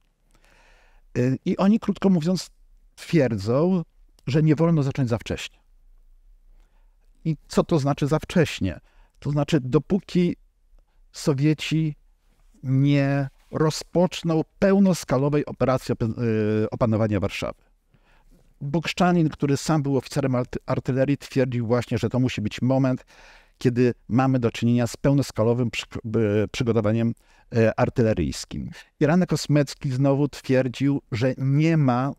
Y, I oni, krótko mówiąc, twierdzą, że nie wolno zacząć za wcześnie. I co to znaczy za wcześnie? To znaczy, dopóki Sowieci nie rozpoczną pełnoskalowej operacji y, opanowania Warszawy. Bukszczanin, który sam był oficerem artylerii, twierdził właśnie, że to musi być moment, kiedy mamy do czynienia z pełnoskalowym y, przygotowaniem E, artyleryjskim. Iran Kosmecki znowu twierdził, że nie ma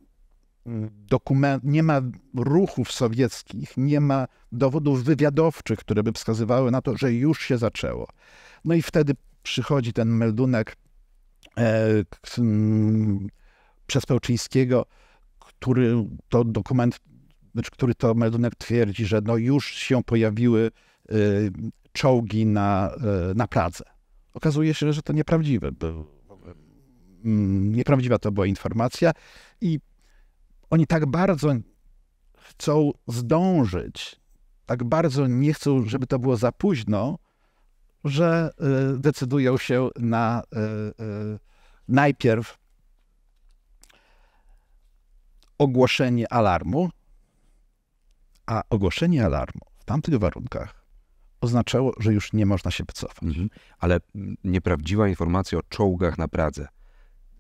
mm, dokument, nie ma ruchów sowieckich, nie ma dowodów wywiadowczych, które by wskazywały na to, że już się zaczęło. No i wtedy przychodzi ten meldunek e, Pełczyńskiego, który to dokument, znaczy, który to meldunek twierdzi, że no już się pojawiły e, czołgi na, e, na Pradze okazuje się, że to nieprawdziwe. Bo mm, nieprawdziwa to była informacja i oni tak bardzo chcą zdążyć, tak bardzo nie chcą, żeby to było za późno, że y, decydują się na y, y, najpierw ogłoszenie alarmu, a ogłoszenie alarmu w tamtych warunkach oznaczało, że już nie można się wycofać. Mhm. Ale nieprawdziwa informacja o czołgach na Pradze.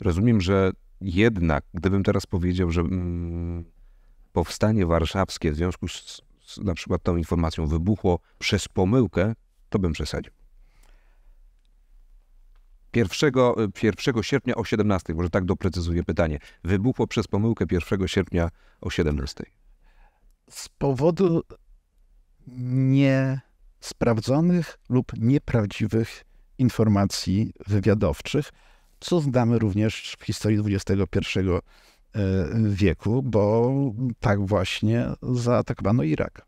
Rozumiem, że jednak, gdybym teraz powiedział, że mm, powstanie warszawskie w związku z, z na przykład tą informacją wybuchło przez pomyłkę, to bym przesadził. 1, 1 sierpnia o 17, może tak doprecyzuję pytanie. Wybuchło przez pomyłkę 1 sierpnia o 17. Z powodu nie sprawdzonych lub nieprawdziwych informacji wywiadowczych, co znamy również w historii XXI e, wieku, bo tak właśnie zaatakowano Irak.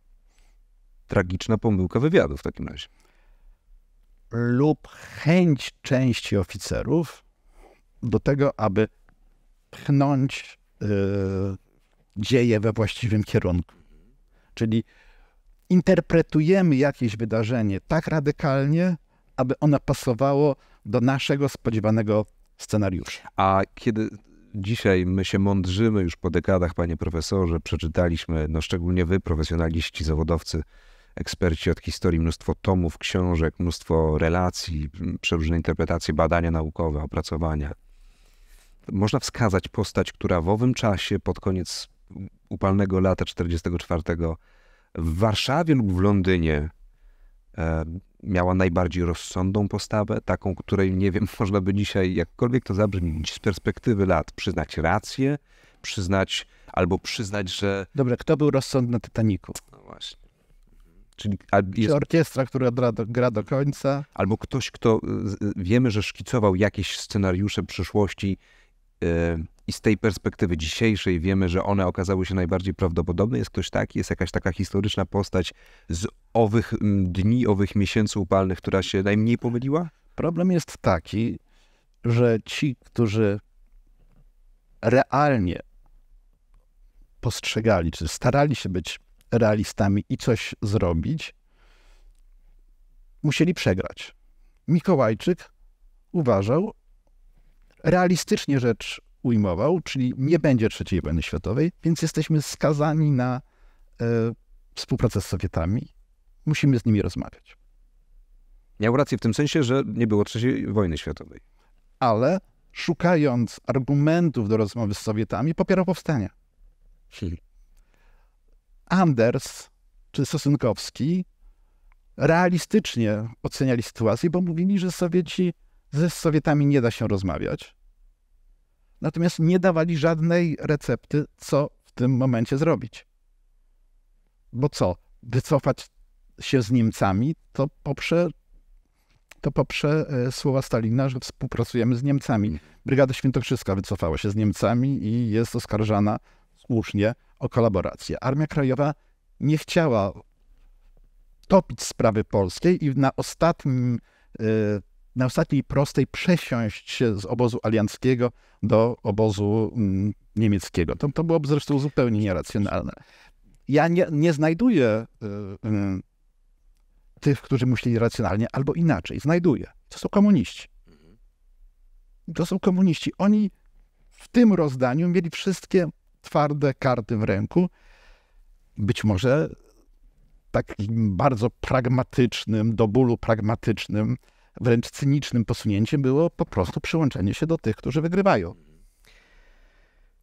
Tragiczna pomyłka wywiadu w takim razie. Lub chęć części oficerów do tego, aby pchnąć y, dzieje we właściwym kierunku. Czyli interpretujemy jakieś wydarzenie tak radykalnie, aby ono pasowało do naszego spodziewanego scenariusza. A kiedy dzisiaj my się mądrzymy już po dekadach, panie profesorze, przeczytaliśmy, no szczególnie wy, profesjonaliści, zawodowcy, eksperci od historii, mnóstwo tomów, książek, mnóstwo relacji, przeróżne interpretacje, badania naukowe, opracowania. Można wskazać postać, która w owym czasie, pod koniec upalnego lata 1944 w Warszawie lub w Londynie e, miała najbardziej rozsądną postawę, taką, której nie wiem, można by dzisiaj, jakkolwiek to zabrzmić, z perspektywy lat, przyznać rację, przyznać albo przyznać, że. Dobrze, kto był rozsądny na Titaniku? No właśnie. Czyli, jest... Czy orkiestra, która gra do, gra do, końca? Albo ktoś, kto wiemy, że szkicował jakieś scenariusze przyszłości, e, i z tej perspektywy dzisiejszej wiemy, że one okazały się najbardziej prawdopodobne. Jest ktoś taki, jest jakaś taka historyczna postać z owych mm, dni, owych miesięcy upalnych, która się najmniej pomyliła? Problem jest taki, że ci, którzy realnie postrzegali, czy starali się być realistami i coś zrobić, musieli przegrać. Mikołajczyk uważał, realistycznie rzecz ujmował, czyli nie będzie trzeciej wojny światowej, więc jesteśmy skazani na e, współpracę z Sowietami. Musimy z nimi rozmawiać. Miał rację w tym sensie, że nie było trzeciej wojny światowej. Ale szukając argumentów do rozmowy z Sowietami, popierał powstanie. Hmm. Anders czy Sosynkowski realistycznie oceniali sytuację, bo mówili, że Sowieci ze Sowietami nie da się rozmawiać, natomiast nie dawali żadnej recepty, co w tym momencie zrobić. Bo co? Wycofać się z Niemcami, to poprze, to poprze e, słowa Stalina, że współpracujemy z Niemcami. Mm. Brygada Świętokrzyska wycofała się z Niemcami i jest oskarżana słusznie o kolaborację. Armia Krajowa nie chciała topić sprawy polskiej i na ostatnim e, na ostatniej prostej przesiąść się z obozu alianckiego do obozu mm, niemieckiego. To, to byłoby zresztą zupełnie nieracjonalne. Ja nie, nie znajduję y, y, tych, którzy myśleli racjonalnie, albo inaczej. Znajduję. To są komuniści. Mhm. To są komuniści. Oni w tym rozdaniu mieli wszystkie twarde karty w ręku. Być może takim bardzo pragmatycznym, do bólu pragmatycznym wręcz cynicznym posunięciem było po prostu przyłączenie się do tych, którzy wygrywają.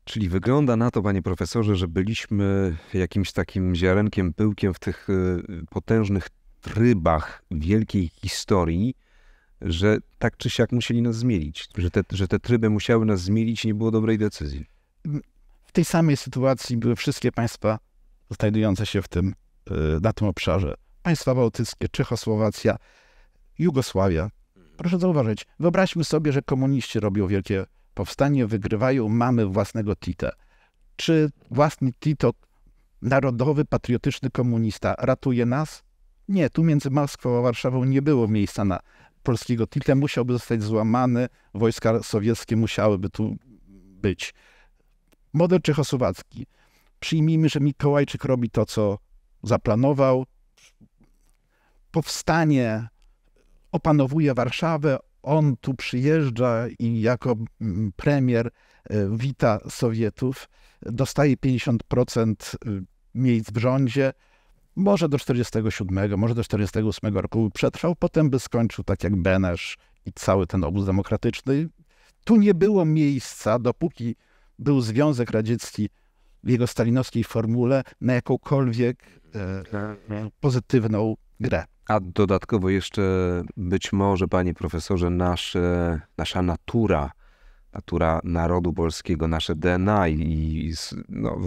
Czyli wygląda na to, panie profesorze, że byliśmy jakimś takim ziarenkiem, pyłkiem w tych y, potężnych trybach wielkiej historii, że tak czy siak musieli nas zmielić, że te, że te tryby musiały nas zmielić i nie było dobrej decyzji. W tej samej sytuacji były wszystkie państwa znajdujące się w tym, y, na tym obszarze. Państwa bałtyckie, Czechosłowacja, Jugosławia. Mhm. Proszę zauważyć, wyobraźmy sobie, że komuniści robią wielkie powstanie, wygrywają, mamy własnego Tita. Czy własny Tito, narodowy, patriotyczny komunista, ratuje nas? Nie, tu między Moskwą a Warszawą nie było miejsca na polskiego Tita. Musiałby zostać złamany, wojska sowieckie musiałyby tu być. Model czechosłowacki. Przyjmijmy, że Mikołajczyk robi to, co zaplanował. Powstanie opanowuje Warszawę. On tu przyjeżdża i jako mm, premier e, wita Sowietów. Dostaje 50% y, miejsc w rządzie. Może do 47, może do 48 roku przetrwał, potem by skończył tak jak Benesz i cały ten obóz demokratyczny. Tu nie było miejsca, dopóki był Związek Radziecki w jego stalinowskiej formule, na jakąkolwiek e, tak, tak. pozytywną grę. A dodatkowo jeszcze być może, panie profesorze, e, nasza natura, natura narodu polskiego, nasze DNA i, i no,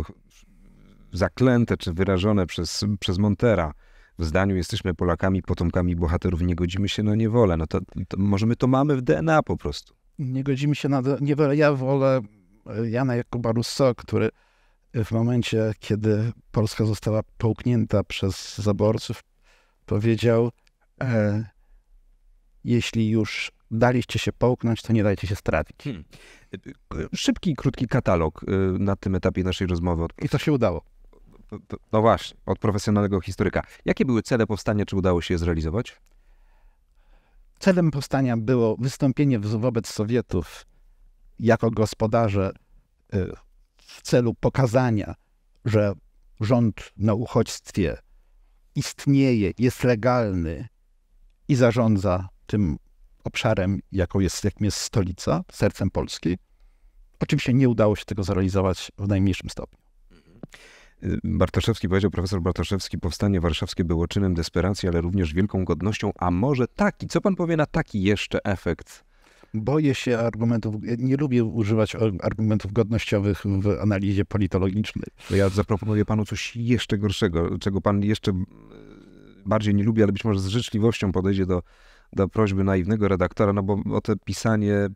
zaklęte czy wyrażone przez, przez Montera w zdaniu jesteśmy Polakami, potomkami bohaterów, nie godzimy się na niewolę. No to, to może my to mamy w DNA po prostu. Nie godzimy się na niewolę. Ja wolę e, Jana Jakuba Russo, który w momencie, kiedy Polska została połknięta przez zaborców, powiedział: e, Jeśli już daliście się połknąć, to nie dajcie się stracić. Hmm. Szybki, krótki katalog y, na tym etapie naszej rozmowy. Od... I to się udało. No właśnie, od profesjonalnego historyka. Jakie były cele powstania, czy udało się je zrealizować? Celem powstania było wystąpienie wobec Sowietów jako gospodarze y, w celu pokazania, że rząd na uchodźstwie istnieje, jest legalny i zarządza tym obszarem, jaką jest, jakim jest stolica, sercem Polski. Oczywiście nie udało się tego zrealizować w najmniejszym stopniu. Mhm. Bartoszewski powiedział, profesor Bartoszewski, powstanie warszawskie było czynem desperacji, ale również wielką godnością, a może taki, co pan powie na taki jeszcze efekt boję się argumentów, nie lubię używać argumentów godnościowych w analizie politologicznej. To ja zaproponuję panu coś jeszcze gorszego, czego pan jeszcze e, bardziej nie lubi, ale być może z życzliwością podejdzie do, do prośby naiwnego redaktora, no bo o to pisanie mm,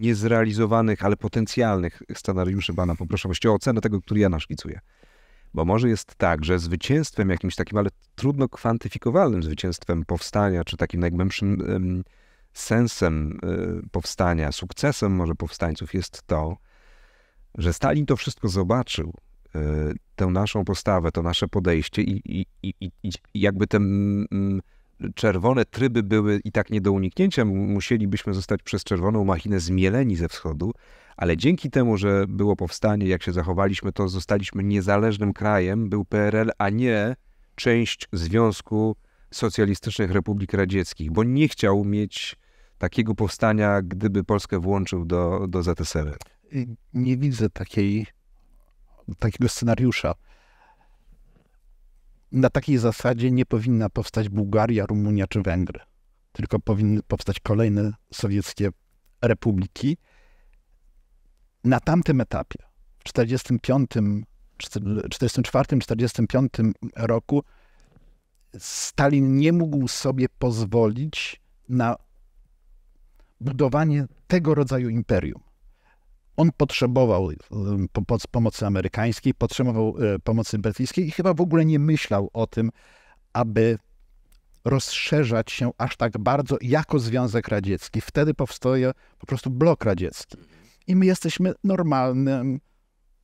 niezrealizowanych, ale potencjalnych scenariuszy pana poproszę właściwie o ocenę tego, który ja naszkicuję. Bo może jest tak, że zwycięstwem jakimś takim, ale trudno kwantyfikowalnym zwycięstwem powstania, czy takim najgłębszym sensem y, powstania, sukcesem może powstańców jest to, że Stalin to wszystko zobaczył, y, tę naszą postawę, to nasze podejście i, i, i, i jakby te czerwone tryby były i tak nie do uniknięcia, musielibyśmy zostać przez czerwoną machinę zmieleni ze wschodu, ale dzięki temu, że było powstanie, jak się zachowaliśmy, to zostaliśmy niezależnym krajem, był PRL, a nie część Związku Socjalistycznych Republik Radzieckich, bo nie chciał mieć takiego powstania, gdyby Polskę włączył do, do ZSRR? Y, nie widzę takiej, takiego scenariusza. Na takiej zasadzie nie powinna powstać Bułgaria, Rumunia czy Węgry, tylko powinny powstać kolejne sowieckie republiki. Na tamtym etapie, w 1944-1945 roku Stalin nie mógł sobie pozwolić na budowanie tego rodzaju imperium. On potrzebował pomocy amerykańskiej, potrzebował e, pomocy brytyjskiej i chyba w ogóle nie myślał o tym, aby rozszerzać się aż tak bardzo jako Związek Radziecki. Wtedy powstaje po prostu blok radziecki. I my jesteśmy normalnym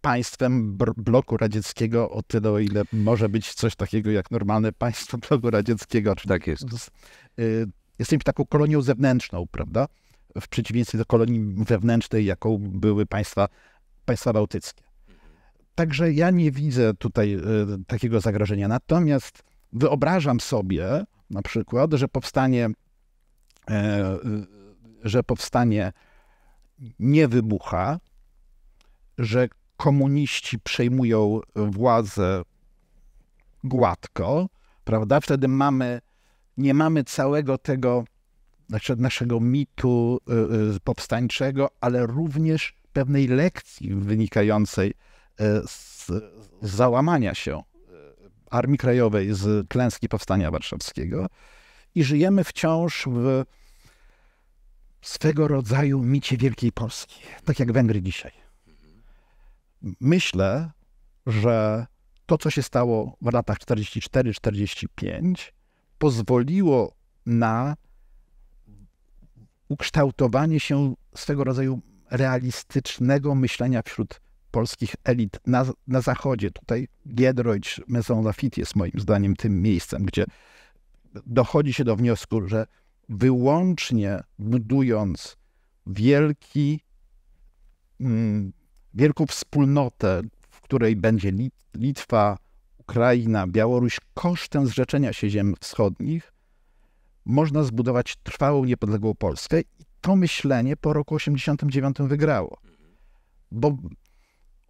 państwem bloku radzieckiego o tyle, o ile może być coś takiego jak normalne państwo bloku radzieckiego. Tak jest. E, jesteśmy taką kolonią zewnętrzną, prawda? w przeciwieństwie do kolonii wewnętrznej, jaką były państwa, państwa bałtyckie. Także ja nie widzę tutaj e, takiego zagrożenia. Natomiast wyobrażam sobie na przykład, że powstanie, e, że powstanie nie wybucha, że komuniści przejmują władzę gładko, prawda? Wtedy mamy, nie mamy całego tego znaczy naszego mitu y, y, powstańczego, ale również pewnej lekcji wynikającej e, z załamania się e, Armii Krajowej, z klęski Powstania Warszawskiego. I żyjemy wciąż w swego rodzaju micie Wielkiej Polski, tak jak Węgry dzisiaj. Myślę, że to, co się stało w latach 44-45, pozwoliło na ukształtowanie się swego rodzaju realistycznego myślenia wśród polskich elit na, na zachodzie. Tutaj Giedroyć, Maison Lafitte jest moim zdaniem tym miejscem, gdzie dochodzi się do wniosku, że wyłącznie budując wielki, mm, wielką wspólnotę, w której będzie Litwa, Ukraina, Białoruś kosztem zrzeczenia się ziem wschodnich, można zbudować trwałą, niepodległą Polskę. I to myślenie po roku 89 wygrało, bo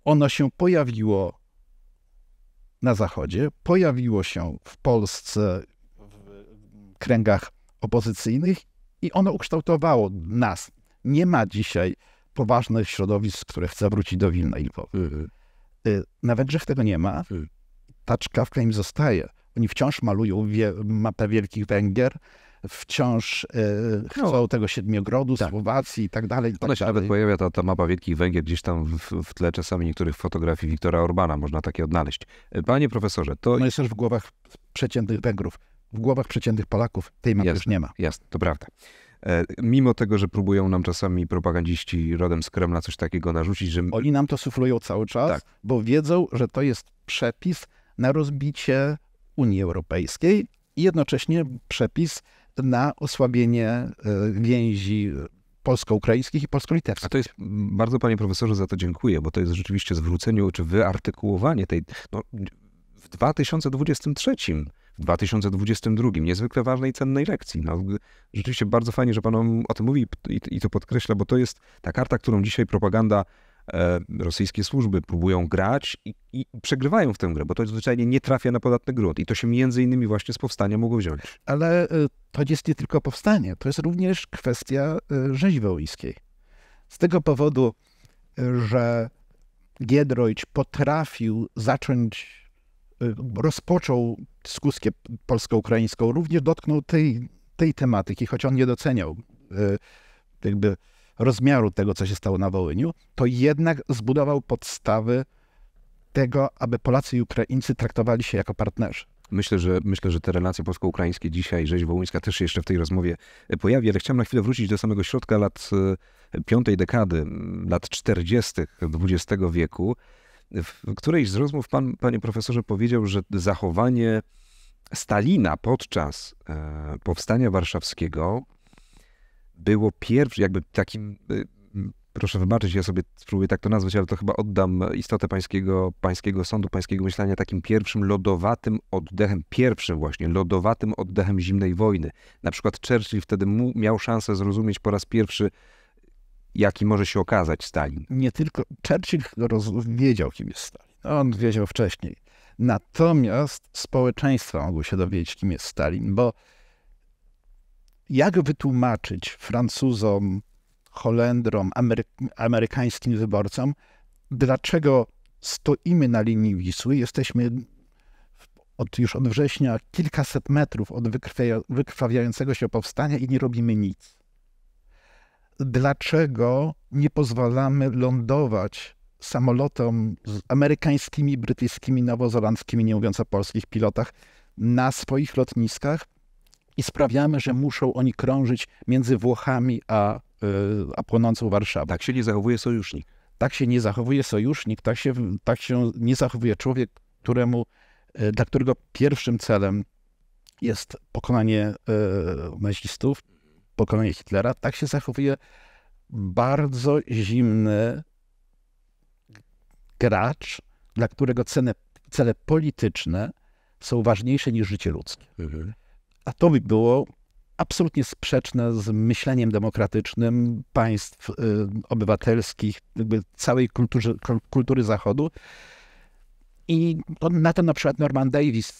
ono się pojawiło na Zachodzie, pojawiło się w Polsce w kręgach opozycyjnych i ono ukształtowało nas. Nie ma dzisiaj poważnych środowisk, które chce wrócić do Wilna i Lwowa. Mhm. Y, na Węgrzech tego nie ma. Mhm. Ta czkawka im zostaje. Oni wciąż malują wie, mapę Wielkich Węgier, wciąż e, no. chcą no. tego Siedmiogrodu, tak. Słowacji i tak dalej. tak Ona się dalej. nawet pojawia, ta, ta mapa Wielkich Węgier, gdzieś tam w, w tle czasami niektórych fotografii Wiktora Orbana można takie odnaleźć. E, panie profesorze, to... No jest też w głowach przeciętnych Węgrów, w głowach przeciętnych Polaków tej mapy jasne, już nie ma. Jasne, to prawda. E, mimo tego, że próbują nam czasami propagandziści rodem z Kremla coś takiego narzucić, że... Oni nam to suflują cały czas, tak. bo wiedzą, że to jest przepis na rozbicie Unii Europejskiej i jednocześnie przepis na osłabienie e, więzi polsko-ukraińskich i polsko-litewskich. A to jest, bardzo panie profesorze za to dziękuję, bo to jest rzeczywiście zwrócenie czy wyartykułowanie tej, no, w 2023 w 2022. Niezwykle ważnej cennej lekcji. No, rzeczywiście bardzo fajnie, że Pan o tym mówi i, i to podkreśla, bo to jest ta karta, którą dzisiaj propaganda E, rosyjskie służby próbują grać i, i, przegrywają w tę grę, bo to zwyczajnie nie trafia na podatny grunt. I to się między innymi właśnie z powstania mogło wziąć. Ale e, to jest nie tylko powstanie, to jest również kwestia e, rzezi wołyńskiej. Z tego powodu, że Giedroyć potrafił zacząć, rozpoczął dyskusję polsko-ukraińską, również dotknął tej, tej tematyki, choć on nie doceniał jakby rozmiaru tego, co się stało na Wołyniu, to jednak zbudował podstawy tego, aby Polacy i Ukraińcy traktowali się jako partnerzy. Myślę, że myślę, że te relacje polsko-ukraińskie dzisiaj, rzeź wołyńska też się jeszcze w tej rozmowie e, pojawi, ale chciałem na chwilę wrócić do samego środka lat e, piątej dekady, lat 40. XX wieku. W którejś z rozmów pan, panie profesorze, powiedział, że zachowanie Stalina podczas e, powstania warszawskiego było pierwszym, jakby takim, y, proszę wybaczyć, ja sobie spróbuję tak to nazwać, ale to chyba oddam istotę pańskiego, pańskiego sądu, pańskiego myślenia, takim pierwszym lodowatym oddechem, pierwszym właśnie lodowatym oddechem zimnej wojny. Na przykład Churchill wtedy miał szansę zrozumieć po raz pierwszy, jaki może się okazać Stalin. Nie tylko Churchill wiedział, kim jest Stalin. No, on wiedział wcześniej. Natomiast społeczeństwo mogło się dowiedzieć, kim jest Stalin, bo jak wytłumaczyć Francuzom, Holendrom, amerykańskim wyborcom, dlaczego stoimy na linii Wisły, jesteśmy od, już od września kilkaset metrów od wykrwawiającego się powstania i nie robimy nic. Dlaczego nie pozwalamy lądować samolotom z amerykańskimi, brytyjskimi, nowozelandzkimi, nie mówiąc o polskich pilotach, na swoich lotniskach, i sprawiamy, że muszą oni krążyć między Włochami a, e, a płonącą Warszawą. Tak się nie zachowuje sojusznik. Tak się nie zachowuje sojusznik, tak się, tak się nie zachowuje człowiek, któremu, e, dla którego pierwszym celem jest pokonanie e, nazistów, pokonanie Hitlera. Tak się zachowuje bardzo zimny gracz, dla którego cele, cele polityczne są ważniejsze niż życie ludzkie. Mhm a to by było absolutnie sprzeczne z myśleniem demokratycznym państw y, obywatelskich, jakby całej kulturze, kultury Zachodu. I on, na to na przykład Norman Davis,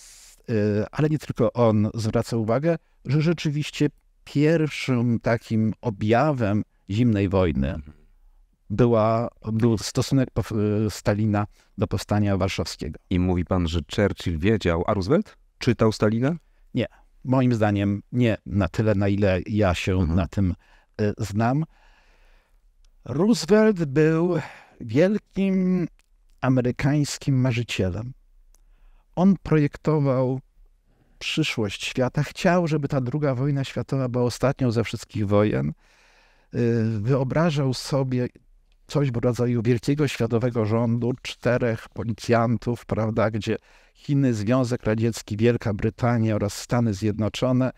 y, ale nie tylko on, zwraca uwagę, że rzeczywiście pierwszym takim objawem zimnej wojny mhm. była, był stosunek y, Stalina do powstania warszawskiego. I mówi pan, że Churchill wiedział, a Roosevelt czytał Stalina? Nie. Moim zdaniem nie na tyle, na ile ja się mhm. na tym y, znam. Roosevelt był wielkim amerykańskim marzycielem. On projektował przyszłość świata. Chciał, żeby ta druga wojna światowa była ostatnią ze wszystkich wojen. Y, wyobrażał sobie coś w rodzaju wielkiego światowego rządu, czterech policjantów, prawda, gdzie Chiny, Związek Radziecki, Wielka Brytania oraz Stany Zjednoczone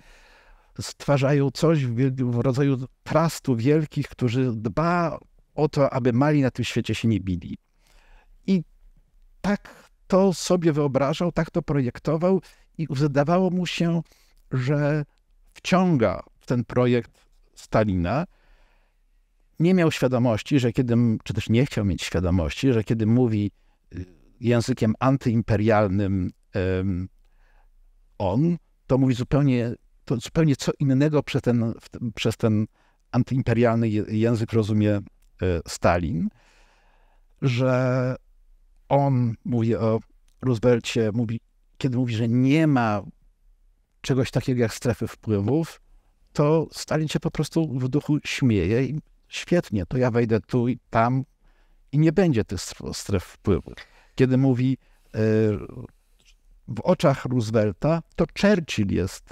stwarzają coś w rodzaju trastu wielkich, którzy dba o to, aby mali na tym świecie się nie bili. I tak to sobie wyobrażał, tak to projektował i wydawało mu się, że wciąga w ten projekt Stalina. Nie miał świadomości, że kiedy, czy też nie chciał mieć świadomości, że kiedy mówi y, językiem antyimperialnym on, to mówi zupełnie, to zupełnie co innego przez ten, przez ten antyimperialny język rozumie e, Stalin, że on mówi o Roosevelcie, mówi, kiedy mówi, że nie ma czegoś takiego jak strefy wpływów, to Stalin się po prostu w duchu śmieje i świetnie, to ja wejdę tu i tam i nie będzie tych stref wpływów kiedy mówi e, w oczach Roosevelta, to Churchill jest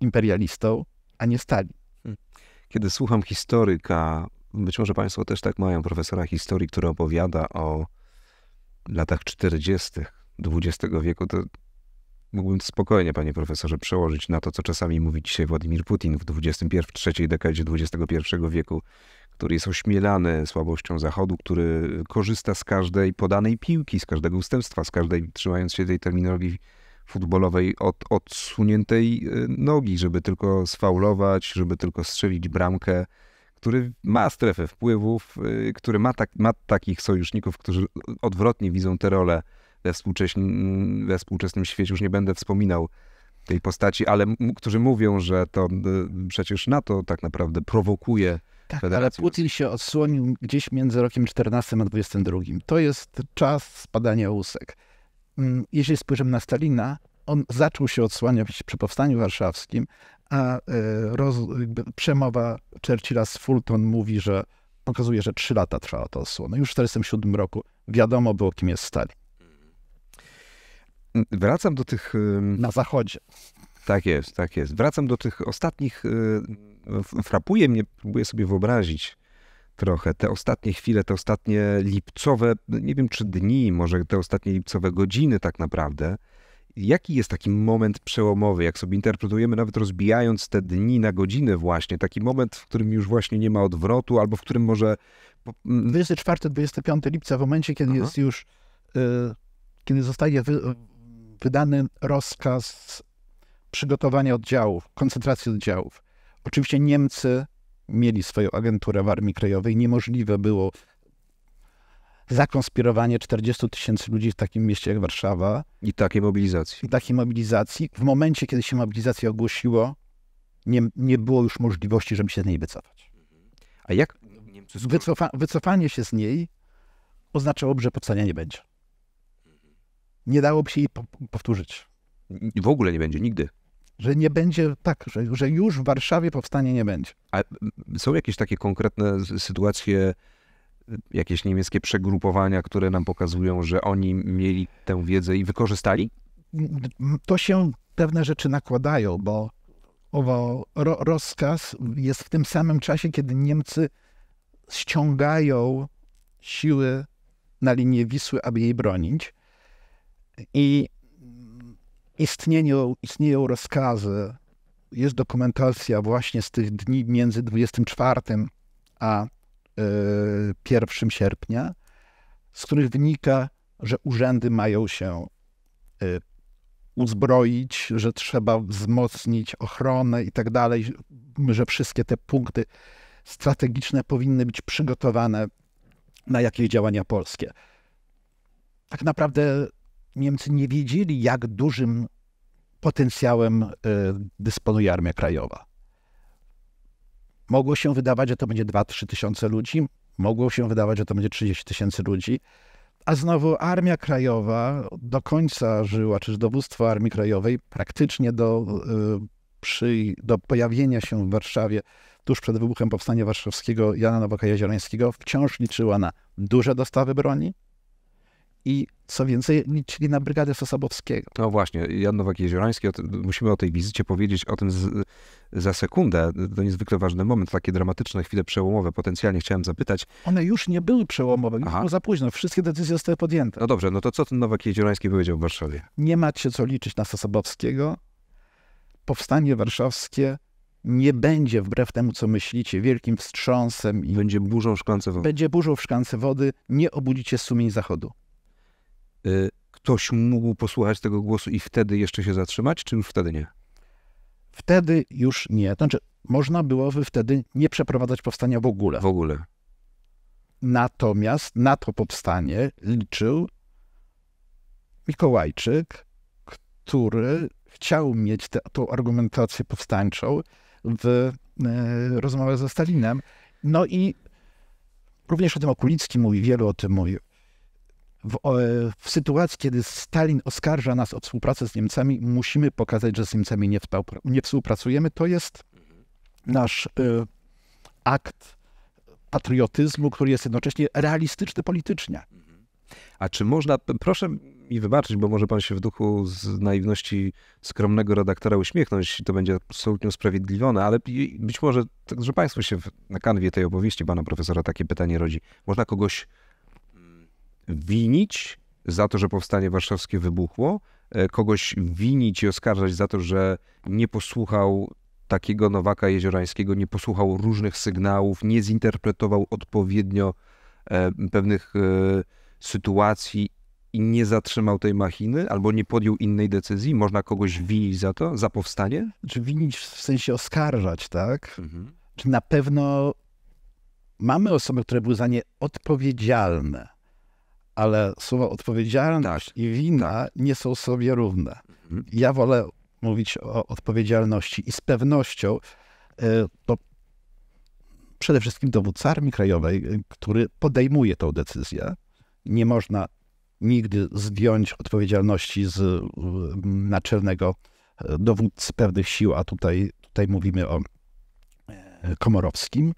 imperialistą, a nie Stalin. Hmm. Kiedy słucham historyka, być może Państwo też tak mają, profesora historii, który opowiada o latach 40. XX wieku, to mógłbym spokojnie, panie profesorze, przełożyć na to, co czasami mówi dzisiaj Władimir Putin w 21, trzeciej dekadzie XXI wieku, który jest ośmielany słabością Zachodu, który korzysta z każdej podanej piłki, z każdego ustępstwa, z każdej, trzymając się tej terminologii futbolowej, od odsuniętej y, nogi, żeby tylko sfaulować, żeby tylko strzelić bramkę, który ma strefę wpływów, y, który ma, tak, ma takich sojuszników, którzy odwrotnie widzą te role we współczesnym, mm, we współczesnym świecie. Już nie będę wspominał tej postaci, ale którzy mówią, że to y, przecież NATO tak naprawdę prowokuje tak, ale Putin się odsłonił gdzieś między rokiem 14 a 22. To jest czas spadania łusek. Mm, jeśli spojrzymy na Stalina, on zaczął się odsłaniać przy Powstaniu Warszawskim, a e, roz, przemowa Churchilla z Fulton mówi, że pokazuje, że trzy lata trwała ta osłona. Już w 1947 roku wiadomo było, kim jest Stalin. Mm. Wracam do tych... Na zachodzie. Tak jest, tak jest. Wracam do tych ostatnich. Y, frapuje mnie, próbuję sobie wyobrazić trochę te ostatnie chwile, te ostatnie lipcowe, nie wiem czy dni, może te ostatnie lipcowe godziny tak naprawdę. Jaki jest taki moment przełomowy, jak sobie interpretujemy, nawet rozbijając te dni na godziny właśnie, taki moment, w którym już właśnie nie ma odwrotu, albo w którym może... 24-25 lipca, w momencie, kiedy Aha. jest już, y, kiedy zostaje wydany rozkaz przygotowanie oddziałów, koncentrację oddziałów. Oczywiście Niemcy mieli swoją agenturę w Armii Krajowej. Niemożliwe było zakonspirowanie 40 tysięcy ludzi w takim mieście jak Warszawa. I takiej mobilizacji. I takiej mobilizacji. W momencie, kiedy się mobilizacja ogłosiło, nie, nie było już możliwości, żeby się z niej wycofać. A jak Niemcy... Wycofa wycofanie się z niej oznaczałoby, że powstania nie będzie. Nie dałoby się jej powtórzyć. W ogóle nie będzie, nigdy że nie będzie tak, że, że już w Warszawie powstanie nie będzie. A mm, są jakieś takie konkretne sytuacje, y, jakieś niemieckie przegrupowania, które nam pokazują, że oni mieli tę wiedzę i wykorzystali? Mm, to się pewne rzeczy nakładają, bo owo, ro, rozkaz jest w tym samym czasie, kiedy Niemcy ściągają siły na linię Wisły, aby jej bronić. I istnieją, istnieją rozkazy, jest dokumentacja właśnie z tych dni między 24 a 1 e, sierpnia, z których wynika, że urzędy mają się e, uzbroić, że trzeba wzmocnić ochronę i tak dalej, że wszystkie te punkty strategiczne powinny być przygotowane na jakieś działania polskie. Tak naprawdę Niemcy nie wiedzieli, jak dużym potencjałem e, dysponuje Armia Krajowa. Mogło się wydawać, że to będzie 2-3 tysiące ludzi, mogło się wydawać, że to będzie 30 tysięcy ludzi, a znowu Armia Krajowa do końca żyła, czy dowództwo Armii Krajowej praktycznie do, e, przy, do pojawienia się w Warszawie tuż przed wybuchem Powstania Warszawskiego Jana Nowaka Jeziorańskiego wciąż liczyła na duże dostawy broni, i co więcej, liczyli na brygadę Sosabowskiego. No właśnie, Jan Nowak-Jeziorański, musimy o tej wizycie powiedzieć, o tym z, za sekundę. To niezwykle ważny moment, takie dramatyczne chwile przełomowe potencjalnie chciałem zapytać. One już nie były przełomowe, już było za późno, wszystkie decyzje zostały podjęte. No dobrze, no to co ten Nowak-Jeziorański powiedział w Warszawie? Nie macie co liczyć na Sosabowskiego. Powstanie warszawskie nie będzie, wbrew temu co myślicie, wielkim wstrząsem. I będzie burzą w szklance wody. Będzie burzą w szklance wody, nie obudzicie sumień zachodu. Y, ktoś mógł posłuchać tego głosu i wtedy jeszcze się zatrzymać, czy już wtedy nie? Wtedy już nie. Znaczy, można byłoby wtedy nie przeprowadzać powstania w ogóle. W ogóle. Natomiast na to powstanie liczył Mikołajczyk, który chciał mieć tę argumentację powstańczą w e, rozmowach ze Stalinem. No i również o tym Okulicki mówi, wielu o tym mówił w, w, sytuacji, kiedy Stalin oskarża nas o współpracę z Niemcami, musimy pokazać, że z Niemcami nie, nie współpracujemy. To jest nasz y, akt patriotyzmu, który jest jednocześnie realistyczny politycznie. A czy można, proszę mi wybaczyć, bo może pan się w duchu z naiwności skromnego redaktora uśmiechnąć, to będzie absolutnie usprawiedliwione, ale być może, że państwo się na kanwie tej opowieści pana profesora takie pytanie rodzi. Można kogoś winić za to, że powstanie warszawskie wybuchło, e, kogoś winić i oskarżać za to, że nie posłuchał takiego Nowaka Jeziorańskiego, nie posłuchał różnych sygnałów, nie zinterpretował odpowiednio e, pewnych e, sytuacji i nie zatrzymał tej machiny, albo nie podjął innej decyzji, można kogoś winić za to, za powstanie? Czy znaczy winić w sensie oskarżać, tak? Mhm. Czy na pewno mamy osoby, które były za nie odpowiedzialne? ale słowa odpowiedzialność tak. i wina tak. nie są sobie równe. Mhm. Ja wolę mówić o odpowiedzialności i z pewnością e, to przede wszystkim dowódca Armii Krajowej, e, który podejmuje tą decyzję. Nie można nigdy zdjąć odpowiedzialności z naczelnego e, dowódcy pewnych sił, a tutaj, tutaj mówimy o Komorowskim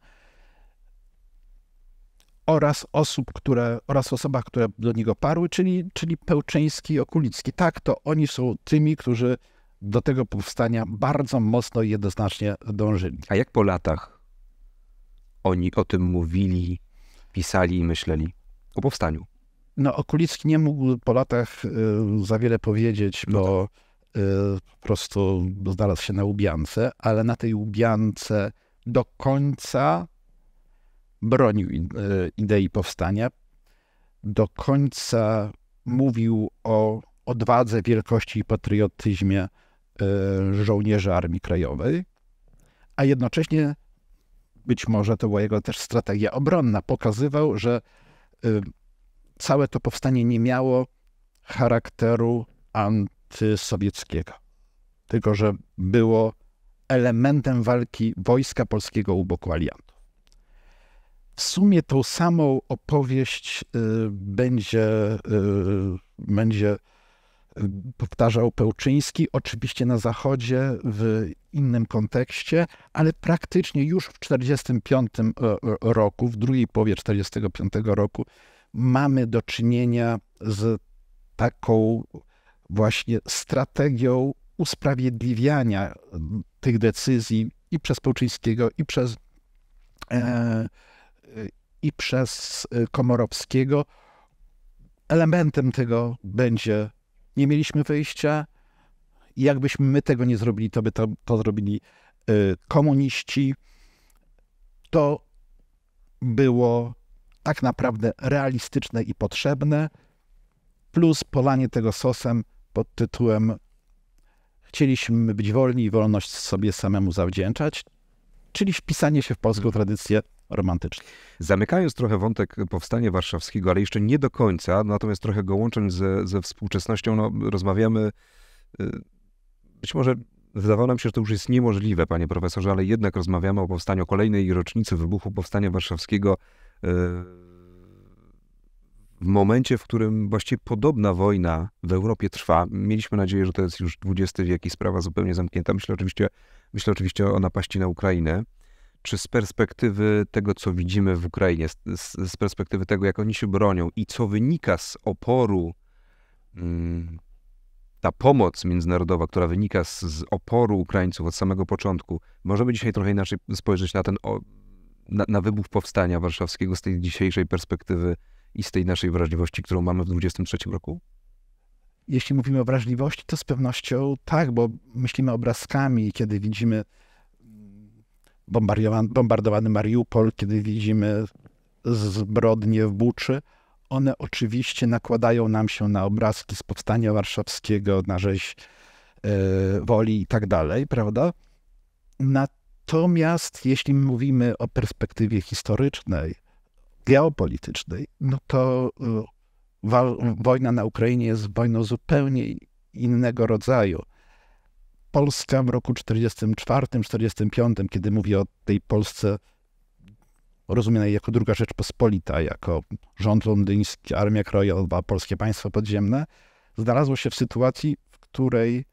oraz osób, które, oraz osobach, które do niego parły, czyli, czyli Pełczyński i Okulicki. Tak, to oni są tymi, którzy do tego powstania bardzo mocno i jednoznacznie dążyli. A jak po latach oni o tym mówili, pisali i myśleli o powstaniu? No, Okulicki nie mógł po latach y, za wiele powiedzieć, no bo tak. y, po prostu znalazł się na Łubiance, ale na tej Łubiance do końca bronił e, idei powstania. Do końca mówił o odwadze, wielkości i patriotyzmie e, żołnierzy Armii Krajowej, a jednocześnie być może to była jego też strategia obronna, pokazywał, że e, całe to powstanie nie miało charakteru antysowieckiego, tylko że było elementem walki wojska polskiego u boku aliantów w sumie tą samą opowieść y, będzie, y, będzie y, powtarzał Pełczyński, oczywiście na Zachodzie, w innym kontekście, ale praktycznie już w 1945 e, e, roku, w drugiej połowie 1945 roku, mamy do czynienia z taką właśnie strategią usprawiedliwiania tych decyzji i przez Pełczyńskiego, i przez e, i przez y, Komorowskiego. Elementem tego będzie nie mieliśmy wyjścia i jakbyśmy my tego nie zrobili, to by to, to zrobili y, komuniści. To było tak naprawdę realistyczne i potrzebne, plus polanie tego sosem pod tytułem Chcieliśmy być wolni i wolność sobie samemu zawdzięczać czyli wpisanie się w polską tradycję romantyczną. Zamykając trochę wątek powstania warszawskiego, ale jeszcze nie do końca, natomiast trochę go łącząc ze, ze współczesnością, no, rozmawiamy. Y, być może wydawało nam się, że to już jest niemożliwe, panie profesorze, ale jednak rozmawiamy o powstaniu kolejnej rocznicy wybuchu powstania warszawskiego y, w momencie, w którym właściwie podobna wojna w Europie trwa. Mieliśmy nadzieję, że to jest już XX wiek i sprawa zupełnie zamknięta. Myślę oczywiście Myślę oczywiście o napaści na Ukrainę. Czy z perspektywy tego, co widzimy w Ukrainie, z, perspektywy tego, jak oni się bronią i co wynika z oporu, mm, ta pomoc międzynarodowa, która wynika z, oporu Ukraińców od samego początku, możemy dzisiaj trochę inaczej spojrzeć na ten na, na, wybuch powstania warszawskiego z tej dzisiejszej perspektywy i z tej naszej wrażliwości, którą mamy w 2023 roku? jeśli mówimy o wrażliwości, to z pewnością tak, bo myślimy obrazkami, kiedy widzimy mm, bombardowany, Mariupol, kiedy widzimy zbrodnie w Buczy, one oczywiście nakładają nam się na obrazki z Powstania Warszawskiego, na rzeź e, Woli i tak dalej, prawda? Natomiast jeśli mówimy o perspektywie historycznej, geopolitycznej, no to e, wojna na Ukrainie jest wojną zupełnie innego rodzaju. Polska w roku 1944-1945, kiedy mówię o tej Polsce rozumianej jako druga Rzeczpospolita, jako rząd londyński, Armia Krajowa, Polskie Państwo Podziemne, znalazło się w sytuacji, w której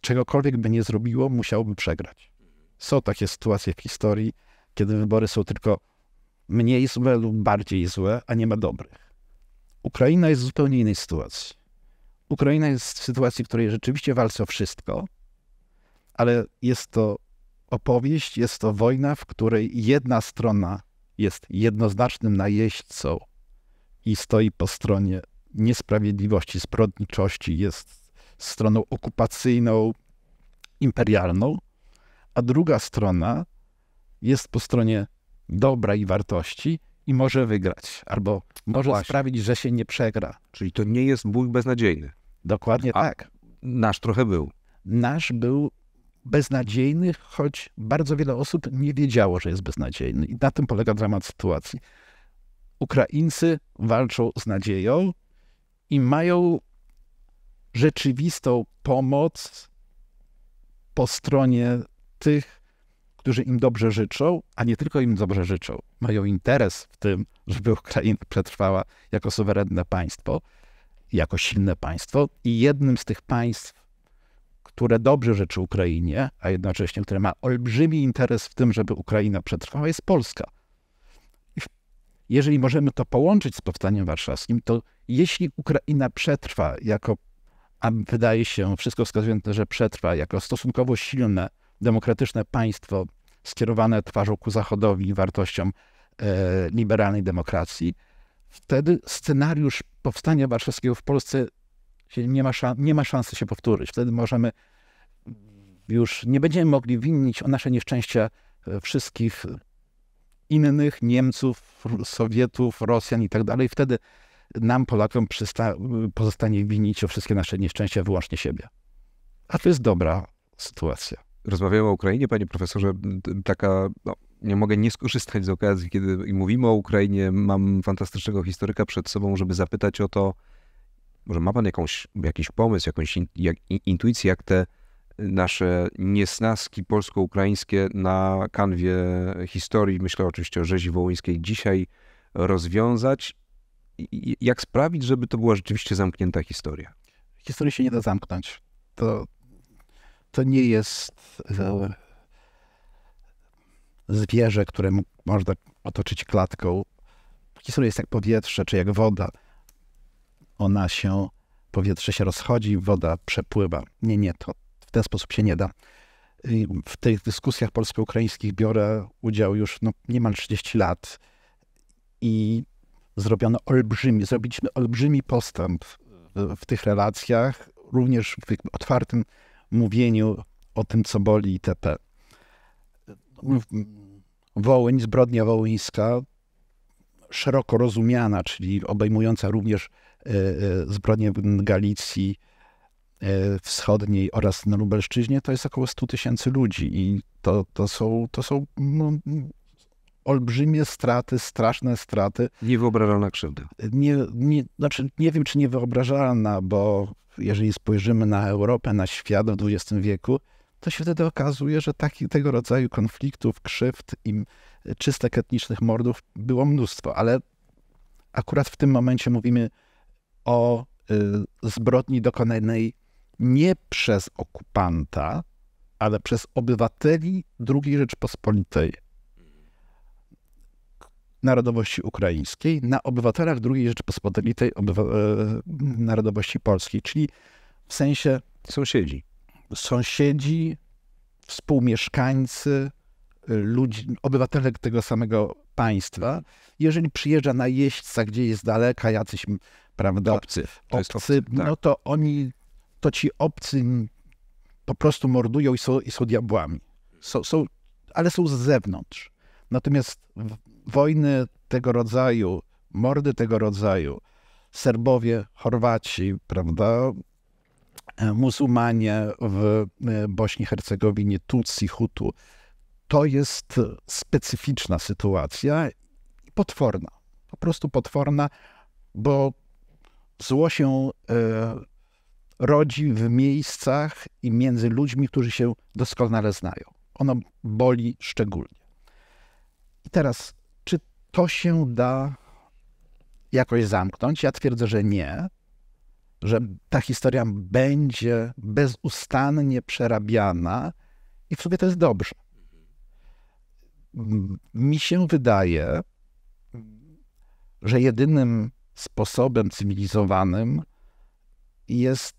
czegokolwiek by nie zrobiło, musiałoby przegrać. Są takie sytuacje w historii, kiedy wybory są tylko mniej złe lub bardziej złe, a nie ma dobrych. Ukraina jest w zupełnie innej sytuacji. Ukraina jest w sytuacji, w której rzeczywiście walczy o wszystko, ale jest to opowieść, jest to wojna, w której jedna strona jest jednoznacznym najeźdźcą i stoi po stronie niesprawiedliwości, zbrodniczości, jest stroną okupacyjną, imperialną, a druga strona jest po stronie dobra i wartości i może wygrać, albo może właśnie. sprawić, że się nie przegra. Czyli to nie jest bój beznadziejny. Dokładnie A tak. Nasz trochę był. Nasz był beznadziejny, choć bardzo wiele osób nie wiedziało, że jest beznadziejny. I na tym polega dramat sytuacji. Ukraińcy walczą z nadzieją i mają rzeczywistą pomoc po stronie tych którzy im dobrze życzą, a nie tylko im dobrze życzą, mają interes w tym, żeby Ukraina przetrwała jako suwerenne państwo, jako silne państwo. I jednym z tych państw, które dobrze życzy Ukrainie, a jednocześnie które ma olbrzymi interes w tym, żeby Ukraina przetrwała, jest Polska. Jeżeli możemy to połączyć z powstaniem warszawskim, to jeśli Ukraina przetrwa jako, a wydaje się, wszystko wskazuje na to, że przetrwa jako stosunkowo silne demokratyczne państwo skierowane twarzą ku zachodowi wartościom e, liberalnej demokracji, wtedy scenariusz powstania warszawskiego w Polsce nie ma, nie ma szansy się powtórzyć. Wtedy możemy już nie będziemy mogli winić o nasze nieszczęścia e, wszystkich innych Niemców, Sowietów, Rosjan i tak dalej. Wtedy nam, Polakom, pozostanie winić o wszystkie nasze nieszczęścia wyłącznie siebie. A to jest dobra sytuacja rozmawiamy o Ukrainie, panie profesorze, taka, no, nie mogę nie skorzystać z okazji, kiedy mówimy o Ukrainie, mam fantastycznego historyka przed sobą, żeby zapytać o to, może ma pan jakąś, jakiś pomysł, jakąś in, jak, intuicję, jak te nasze niesnaski polsko-ukraińskie na kanwie historii, myślę oczywiście o rzezi wołyńskiej, dzisiaj rozwiązać? jak sprawić, żeby to była rzeczywiście zamknięta historia? Historii się nie da zamknąć. To to nie jest e, zwierzę, które można otoczyć klatką. Historia jest jak powietrze, czy jak woda. Ona się, powietrze się rozchodzi, woda przepływa. Nie, nie, to w ten sposób się nie da. W tych dyskusjach polsko-ukraińskich biorę udział już no, niemal 30 lat i zrobiono olbrzymi, zrobiliśmy olbrzymi postęp w, w tych relacjach, również w otwartym mówieniu o tym, co boli itp. Wołyń, zbrodnia wołyńska, szeroko rozumiana, czyli obejmująca również e, e, zbrodnie w Galicji e, Wschodniej oraz na Lubelszczyźnie, to jest około 100 tysięcy ludzi i to, to są, to są no, olbrzymie straty, straszne straty. Niewyobrażalna krzywda. Nie, nie, znaczy nie wiem, czy niewyobrażalna, bo jeżeli spojrzymy na Europę, na świat w XX wieku, to się wtedy okazuje, że taki, tego rodzaju konfliktów, krzywd i czystek etnicznych mordów było mnóstwo, ale akurat w tym momencie mówimy o y, zbrodni dokonanej nie przez okupanta, ale przez obywateli II Rzeczpospolitej narodowości ukraińskiej na obywatelach II Rzeczypospolitej obywa- e, narodowości polskiej, czyli w sensie sąsiedzi. Sąsiedzi, współmieszkańcy, ludzi, obywatele tego samego państwa. Jeżeli przyjeżdża na jeźdźca, gdzie jest daleka, jacyś, prawda, obcy, to obcy, obcy tak. no to oni, to ci obcy po prostu mordują i są, i są diabłami. Są, są, ale są z zewnątrz. Natomiast wojny tego rodzaju, mordy tego rodzaju, Serbowie, Chorwaci, prawda, e, muzułmanie w e, Bośni i Hercegowinie, Tutsi, Hutu, to jest specyficzna sytuacja i potworna. Po prostu potworna, bo zło się e, rodzi w miejscach i między ludźmi, którzy się doskonale znają. Ono boli szczególnie. I teraz to się da jakoś zamknąć? Ja twierdzę, że nie, że ta historia będzie bezustannie przerabiana i w sobie to jest dobrze. Mi się wydaje, że jedynym sposobem cywilizowanym jest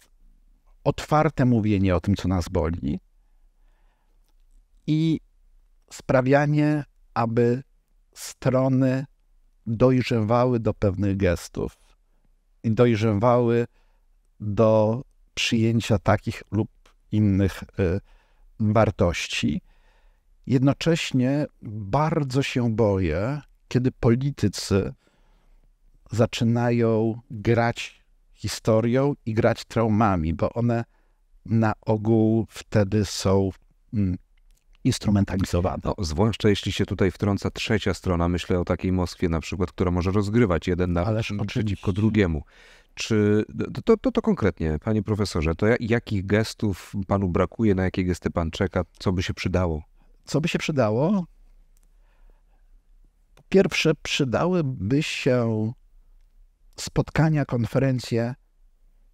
otwarte mówienie o tym, co nas boli i sprawianie, aby strony dojrzewały do pewnych gestów i dojrzewały do przyjęcia takich lub innych y, wartości. Jednocześnie bardzo się boję, kiedy politycy zaczynają grać historią i grać traumami, bo one na ogół wtedy są mm, instrumentalizowane. No, zwłaszcza jeśli się tutaj wtrąca trzecia strona, myślę o takiej Moskwie na przykład, która może rozgrywać jeden na Ależ przeciwko drugiemu. Czy no, to, to, to konkretnie, panie profesorze, to jakich gestów panu brakuje, na jakie gesty pan czeka, co by się przydało? Co by się przydało? Po pierwsze, przydałyby się spotkania, konferencje,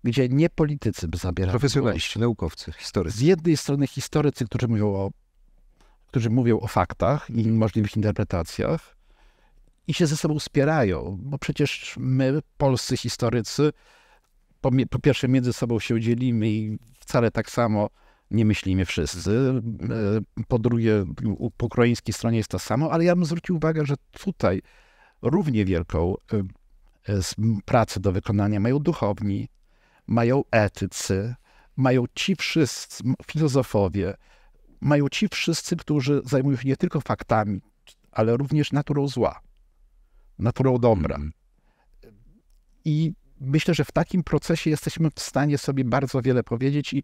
gdzie nie politycy by zabierali. Profesjonaliści, naukowcy, historycy. Z jednej strony historycy, którzy mówią o którzy mówią o faktach i możliwych interpretacjach i się ze sobą spierają, bo przecież my, polscy historycy, po, po pierwsze między sobą się dzielimy i wcale tak samo nie myślimy wszyscy. E, po drugie, po ukraińskiej stronie jest to samo, ale ja bym zwrócił uwagę, że tutaj równie wielką e, pracę do wykonania mają duchowni, mają etycy, mają ci wszyscy filozofowie, mają ci wszyscy, którzy zajmują się nie tylko faktami, ale również naturą zła, naturą dobra. Mhm. I myślę, że w takim procesie jesteśmy w stanie sobie bardzo wiele powiedzieć i,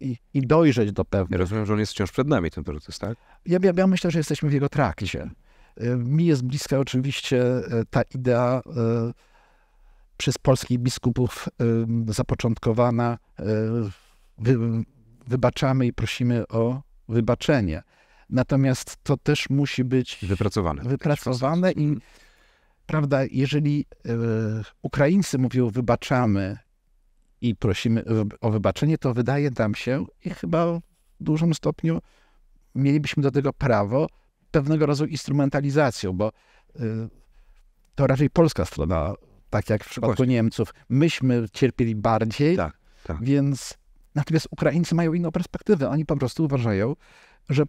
i, i dojrzeć do pewnych. Ja rozumiem, że on jest wciąż przed nami, ten proces, tak? Ja, ja, ja myślę, że jesteśmy w jego trakcie. E, mi jest bliska oczywiście e, ta idea e, przez polskich biskupów zapoczątkowana wybaczamy i prosimy o wybaczenie. Natomiast to też musi być wypracowane. Wypracowane i mhm. prawda, jeżeli y, Ukraińcy mówią wybaczamy i prosimy o wybaczenie, to wydaje nam się i chyba w dużym stopniu mielibyśmy do tego prawo pewnego rodzaju instrumentalizacją, bo y, to raczej polska strona, tak jak w przypadku Niemców, myśmy cierpieli bardziej, tak, tak. więc Natomiast Ukraińcy mają inną perspektywę. Oni po prostu uważają, że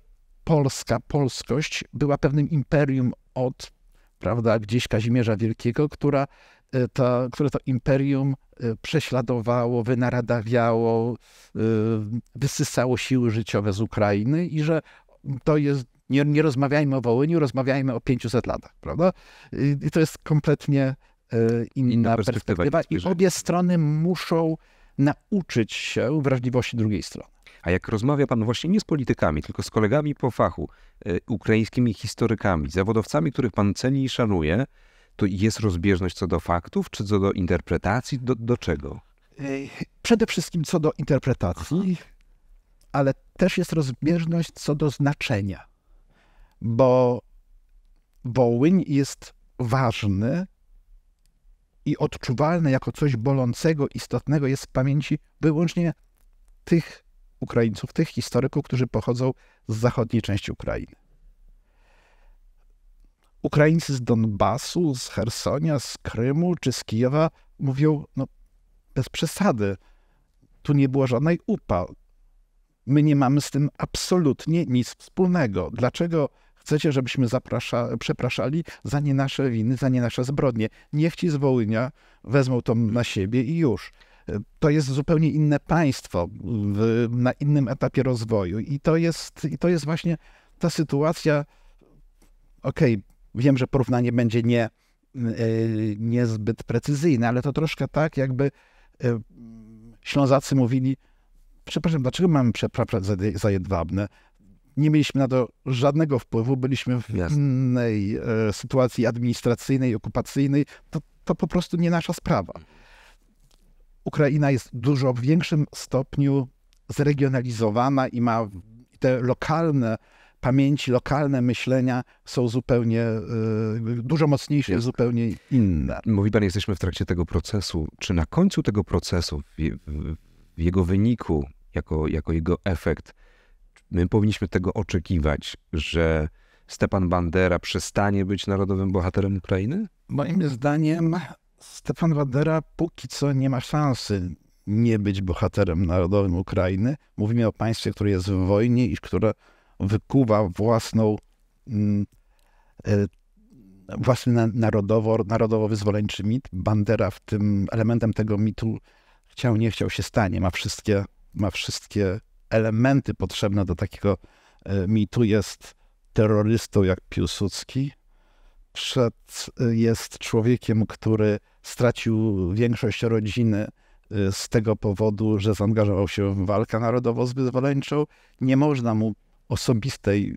Polska, polskość była pewnym imperium od prawda, gdzieś Kazimierza Wielkiego, która e, to, które to imperium e, prześladowało, wynaradawiało, e, wysysało siły życiowe z Ukrainy i że to jest, nie, nie rozmawiajmy o Wołyniu, rozmawiajmy o 500 latach, prawda? I to jest kompletnie inna, inna perspektywa. perspektywa. I obie strony muszą nauczyć się wrażliwości drugiej strony. A jak rozmawia Pan właśnie nie z politykami, tylko z kolegami po fachu, e, ukraińskimi historykami, zawodowcami, których Pan ceni i szanuje, to jest rozbieżność co do faktów, czy co do interpretacji, do, do czego? E, przede wszystkim co do interpretacji, ale też jest rozbieżność co do znaczenia, bo Wołyń jest ważny i odczuwalne jako coś bolącego, istotnego jest w pamięci wyłącznie tych Ukraińców, tych historyków, którzy pochodzą z zachodniej części Ukrainy. Ukraińcy z Donbasu, z Hersonia, z Krymu czy z Kijowa mówią, no bez przesady, tu nie było żadnej upa. My nie mamy z tym absolutnie nic wspólnego. Dlaczego Chcecie, żebyśmy zaprasza, przepraszali za nie nasze winy, za nie nasze zbrodnie. Niech ci z Wołynia wezmą to na siebie i już. E, to jest zupełnie inne państwo w, na innym etapie rozwoju. I to jest, i to jest właśnie ta sytuacja. Okej, okay, wiem, że porównanie będzie nie, e, niezbyt precyzyjne, ale to troszkę tak, jakby e, Ślązacy mówili, przepraszam, dlaczego mamy przepraszam za, za Jedwabne? Nie mieliśmy na to żadnego wpływu, byliśmy w Jasne. innej e, sytuacji administracyjnej, okupacyjnej. To, to po prostu nie nasza sprawa. Ukraina jest dużo w większym stopniu zregionalizowana i ma te lokalne pamięci, lokalne myślenia są zupełnie, y, dużo mocniejsze, Jest. zupełnie inne. Mówi Pan, jesteśmy w trakcie tego procesu. Czy na końcu tego procesu, w, w jego wyniku, jako, jako jego efekt, My powinniśmy tego oczekiwać, że Stepan Bandera przestanie być narodowym bohaterem Ukrainy? Moim zdaniem Stepan Bandera póki co nie ma szansy nie być bohaterem narodowym Ukrainy. Mówimy o państwie, które jest w wojnie i które wykuwa własną mm, e, własny narodowo, narodowo-wyzwoleńczy mit. Bandera w tym elementem tego mitu chciał, nie chciał się stanie. Ma wszystkie, ma wszystkie elementy potrzebne do takiego e, mitu jest terrorystą jak Piłsudski, przed e, jest człowiekiem, który stracił większość rodziny e, z tego powodu, że zaangażował się w walkę narodowo-zwyzwoleńczą. Nie można mu osobistej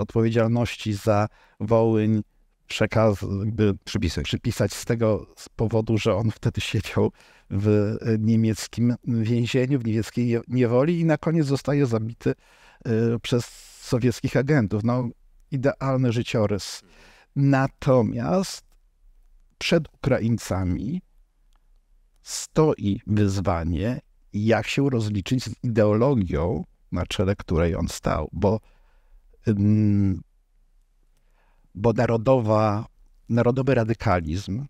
odpowiedzialności za Wołyń przekaz, przypisać. przypisać z tego powodu, że on wtedy siedział w niemieckim więzieniu, w niemieckiej niewoli i na koniec zostaje zabity e, przez sowieckich agentów. No, idealny życiorys. Natomiast przed Ukraińcami stoi wyzwanie, jak się rozliczyć z ideologią, na czele której on stał, bo, mm, bo narodowa, narodowy radykalizm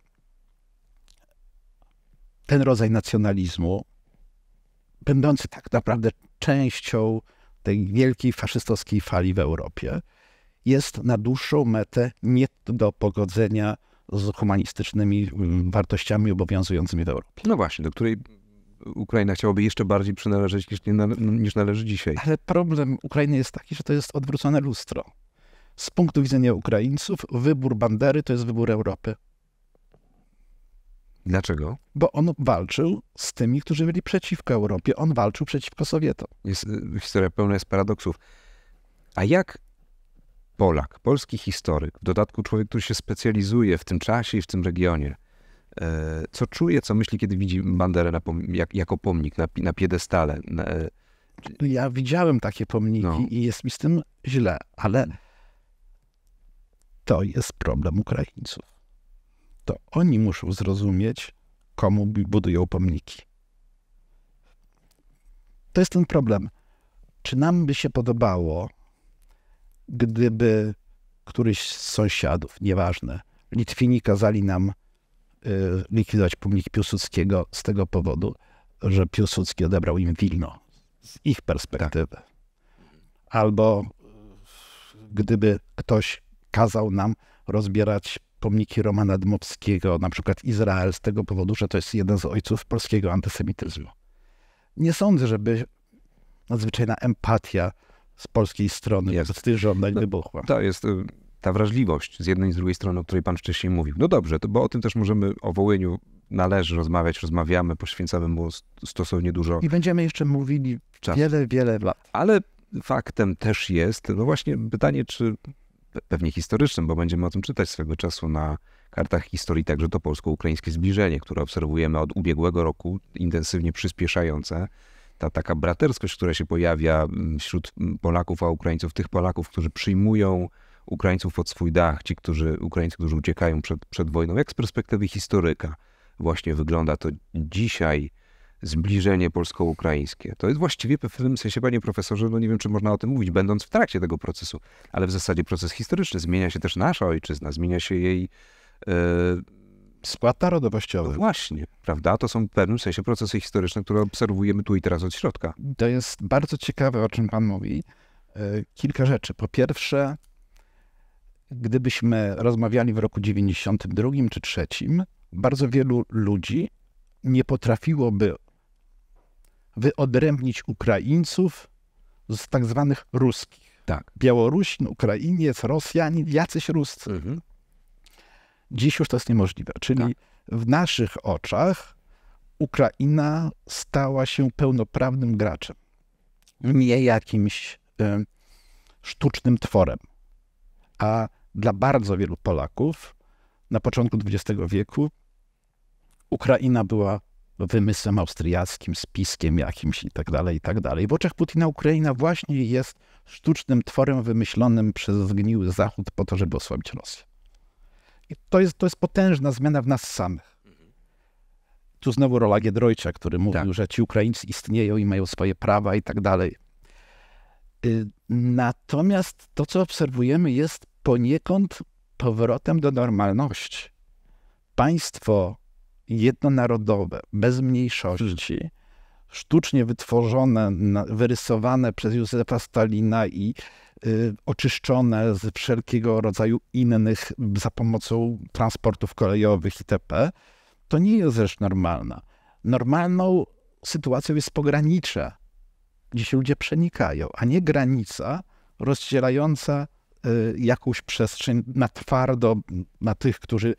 ten rodzaj nacjonalizmu, będący tak naprawdę częścią tej wielkiej faszystowskiej fali w Europie, jest na dłuższą metę nie do pogodzenia z humanistycznymi mm, wartościami obowiązującymi w Europie. No właśnie, do której Ukraina chciałaby jeszcze bardziej przynależeć niż, niż należy dzisiaj. Ale problem Ukrainy jest taki, że to jest odwrócone lustro. Z punktu widzenia Ukraińców, wybór bandery to jest wybór Europy. Dlaczego? Bo on walczył z tymi, którzy byli przeciwko Europie. On walczył przeciwko Sowietom. Jest, y, historia pełna jest paradoksów. A jak Polak, polski historyk, w dodatku człowiek, który się specjalizuje w tym czasie i w tym regionie, e, co czuje, co myśli, kiedy widzi Banderę na pom jak, jako pomnik na, na piedestale? Na... E, no ja widziałem takie pomniki no. i jest mi z tym źle, ale mm. to jest problem Ukraińców to oni muszą zrozumieć, komu budują pomniki. To jest ten problem. Czy nam by się podobało, gdyby któryś z sąsiadów, nieważne, Litwini kazali nam y, likwidować pomnik Piłsudskiego z tego powodu, że Piłsudski odebrał im Wilno z ich perspektywy. Albo gdyby ktoś kazał nam rozbierać pomniki Romana Dmowskiego, na przykład Izrael, z tego powodu, że to jest jeden z ojców polskiego antysemityzmu. Nie sądzę, żeby nadzwyczajna empatia z polskiej strony jest. z tych żądań no, wybuchła. To jest y, ta wrażliwość z jednej i z drugiej strony, o której pan wcześniej mówił. No dobrze, to, bo o tym też możemy, o Wołyniu należy rozmawiać, rozmawiamy, poświęcamy mu stosownie dużo. I będziemy jeszcze mówili czas. wiele, wiele lat. Ale faktem też jest, no właśnie pytanie, czy pewnie historycznym, bo będziemy o tym czytać swego czasu na kartach historii, także to polsko-ukraińskie zbliżenie, które obserwujemy od ubiegłego roku, intensywnie przyspieszające. Ta taka braterskość, która się pojawia mm, wśród mm, Polaków a Ukraińców, tych Polaków, którzy przyjmują Ukraińców pod swój dach, ci którzy, Ukraińcy, którzy uciekają przed, przed wojną, jak z perspektywy historyka właśnie wygląda to dzisiaj zbliżenie polsko-ukraińskie. To jest właściwie w pewnym sensie, panie profesorze, no nie wiem, czy można o tym mówić, będąc w trakcie tego procesu, ale w zasadzie proces historyczny. Zmienia się też nasza ojczyzna, zmienia się jej... Yy... Skład narodowościowy. No właśnie, prawda? To są w pewnym sensie procesy historyczne, które obserwujemy tu i teraz od środka. To jest bardzo ciekawe, o czym pan mówi. E, kilka rzeczy. Po pierwsze, gdybyśmy rozmawiali w roku 92 czy 3, bardzo wielu ludzi nie potrafiłoby wyodrębnić Ukraińców z tak zwanych ruskich. Tak. Białorusin, Ukrainiec, Rosjanin, jacyś Ruscy. Mhm. Dziś już to jest niemożliwe. Czyli tak. w naszych oczach Ukraina stała się pełnoprawnym graczem, nie jakimś y, sztucznym tworem. A dla bardzo wielu Polaków na początku XX wieku Ukraina była wymysłem austriackim, spiskiem jakimś i tak dalej, i tak dalej. W oczach Putina Ukraina właśnie jest sztucznym tworem wymyślonym przez zgniły Zachód po to, żeby osłabić Rosję. I to jest, to jest potężna zmiana w nas samych. Tu znowu rola Giedroycia, który mówił, tak. że ci Ukraińcy istnieją i mają swoje prawa i tak dalej. Y, natomiast to, co obserwujemy, jest poniekąd powrotem do normalności. Państwo jednonarodowe, bez mniejszości, hmm. sztucznie wytworzone, wyrysowane przez Józefa Stalina i y, oczyszczone z wszelkiego rodzaju innych za pomocą transportów kolejowych itp., to nie jest rzecz normalna. Normalną sytuacją jest pogranicze, gdzie się ludzie przenikają, a nie granica rozdzielająca y, jakąś przestrzeń na twardo na tych, którzy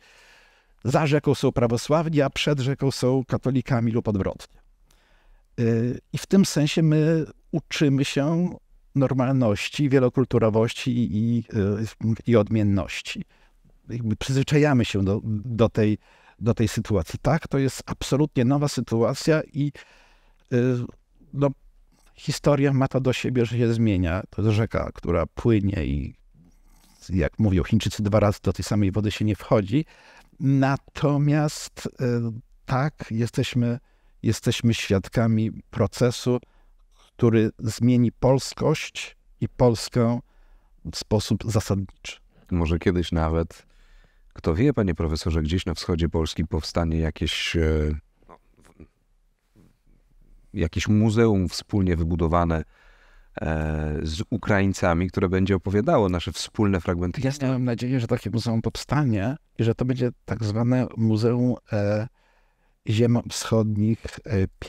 za rzeką są prawosławni, a przed rzeką są katolikami lub odwrotnie. Y, I w tym sensie my uczymy się normalności, wielokulturowości i, y, i odmienności. Jakby przyzwyczajamy się do, do, tej, do tej sytuacji. Tak, to jest absolutnie nowa sytuacja i y, no, historia ma to do siebie, że się zmienia. To jest rzeka, która płynie i jak mówią Chińczycy, dwa razy do tej samej wody się nie wchodzi. Natomiast e, tak, jesteśmy, jesteśmy świadkami procesu, który zmieni polskość i Polskę w sposób zasadniczy. Może kiedyś nawet, kto wie, panie profesorze, gdzieś na wschodzie Polski powstanie jakieś, e, jakieś muzeum wspólnie wybudowane E, z Ukraińcami, które będzie opowiadało nasze wspólne fragmenty. Ja miałem nadzieję, że takie muzeum powstanie i że to będzie tak zwane Muzeum e, Ziem Wschodnich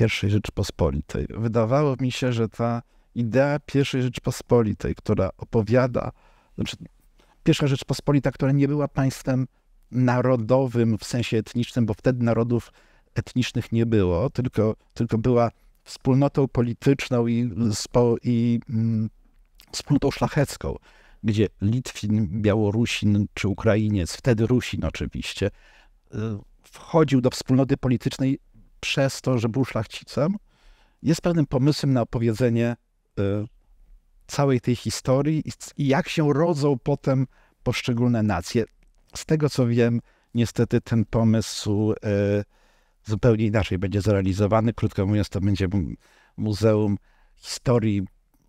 e, I Rzeczpospolitej. Wydawało mi się, że ta idea I Rzeczpospolitej, która opowiada, znaczy I Rzeczpospolita, która nie była państwem narodowym w sensie etnicznym, bo wtedy narodów etnicznych nie było, tylko, tylko była wspólnotą polityczną i, spo, i mm, wspólnotą szlachecką, gdzie Litwin, Białorusin czy Ukrainiec, wtedy Rusin oczywiście, y, wchodził do wspólnoty politycznej przez to, że był szlachcicem, jest pewnym pomysłem na opowiedzenie y, całej tej historii i jak się rodzą potem poszczególne nacje. Z tego co wiem, niestety ten pomysł y, zupełnie inaczej będzie zrealizowany. Krótko mówiąc, to będzie Muzeum Historii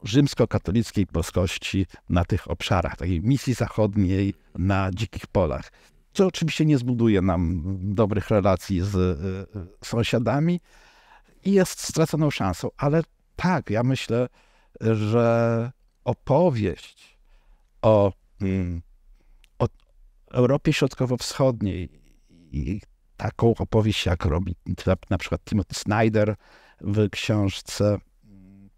rzymskokatolickiej polskości na tych obszarach, takiej misji zachodniej na dzikich polach. Co oczywiście nie zbuduje nam dobrych relacji z e, e, sąsiadami i jest straconą szansą, ale tak, ja myślę, że opowieść o, mm, o Europie Środkowo-Wschodniej i taką opowieść, jak robi na przykład Timothy Snyder w książce mm,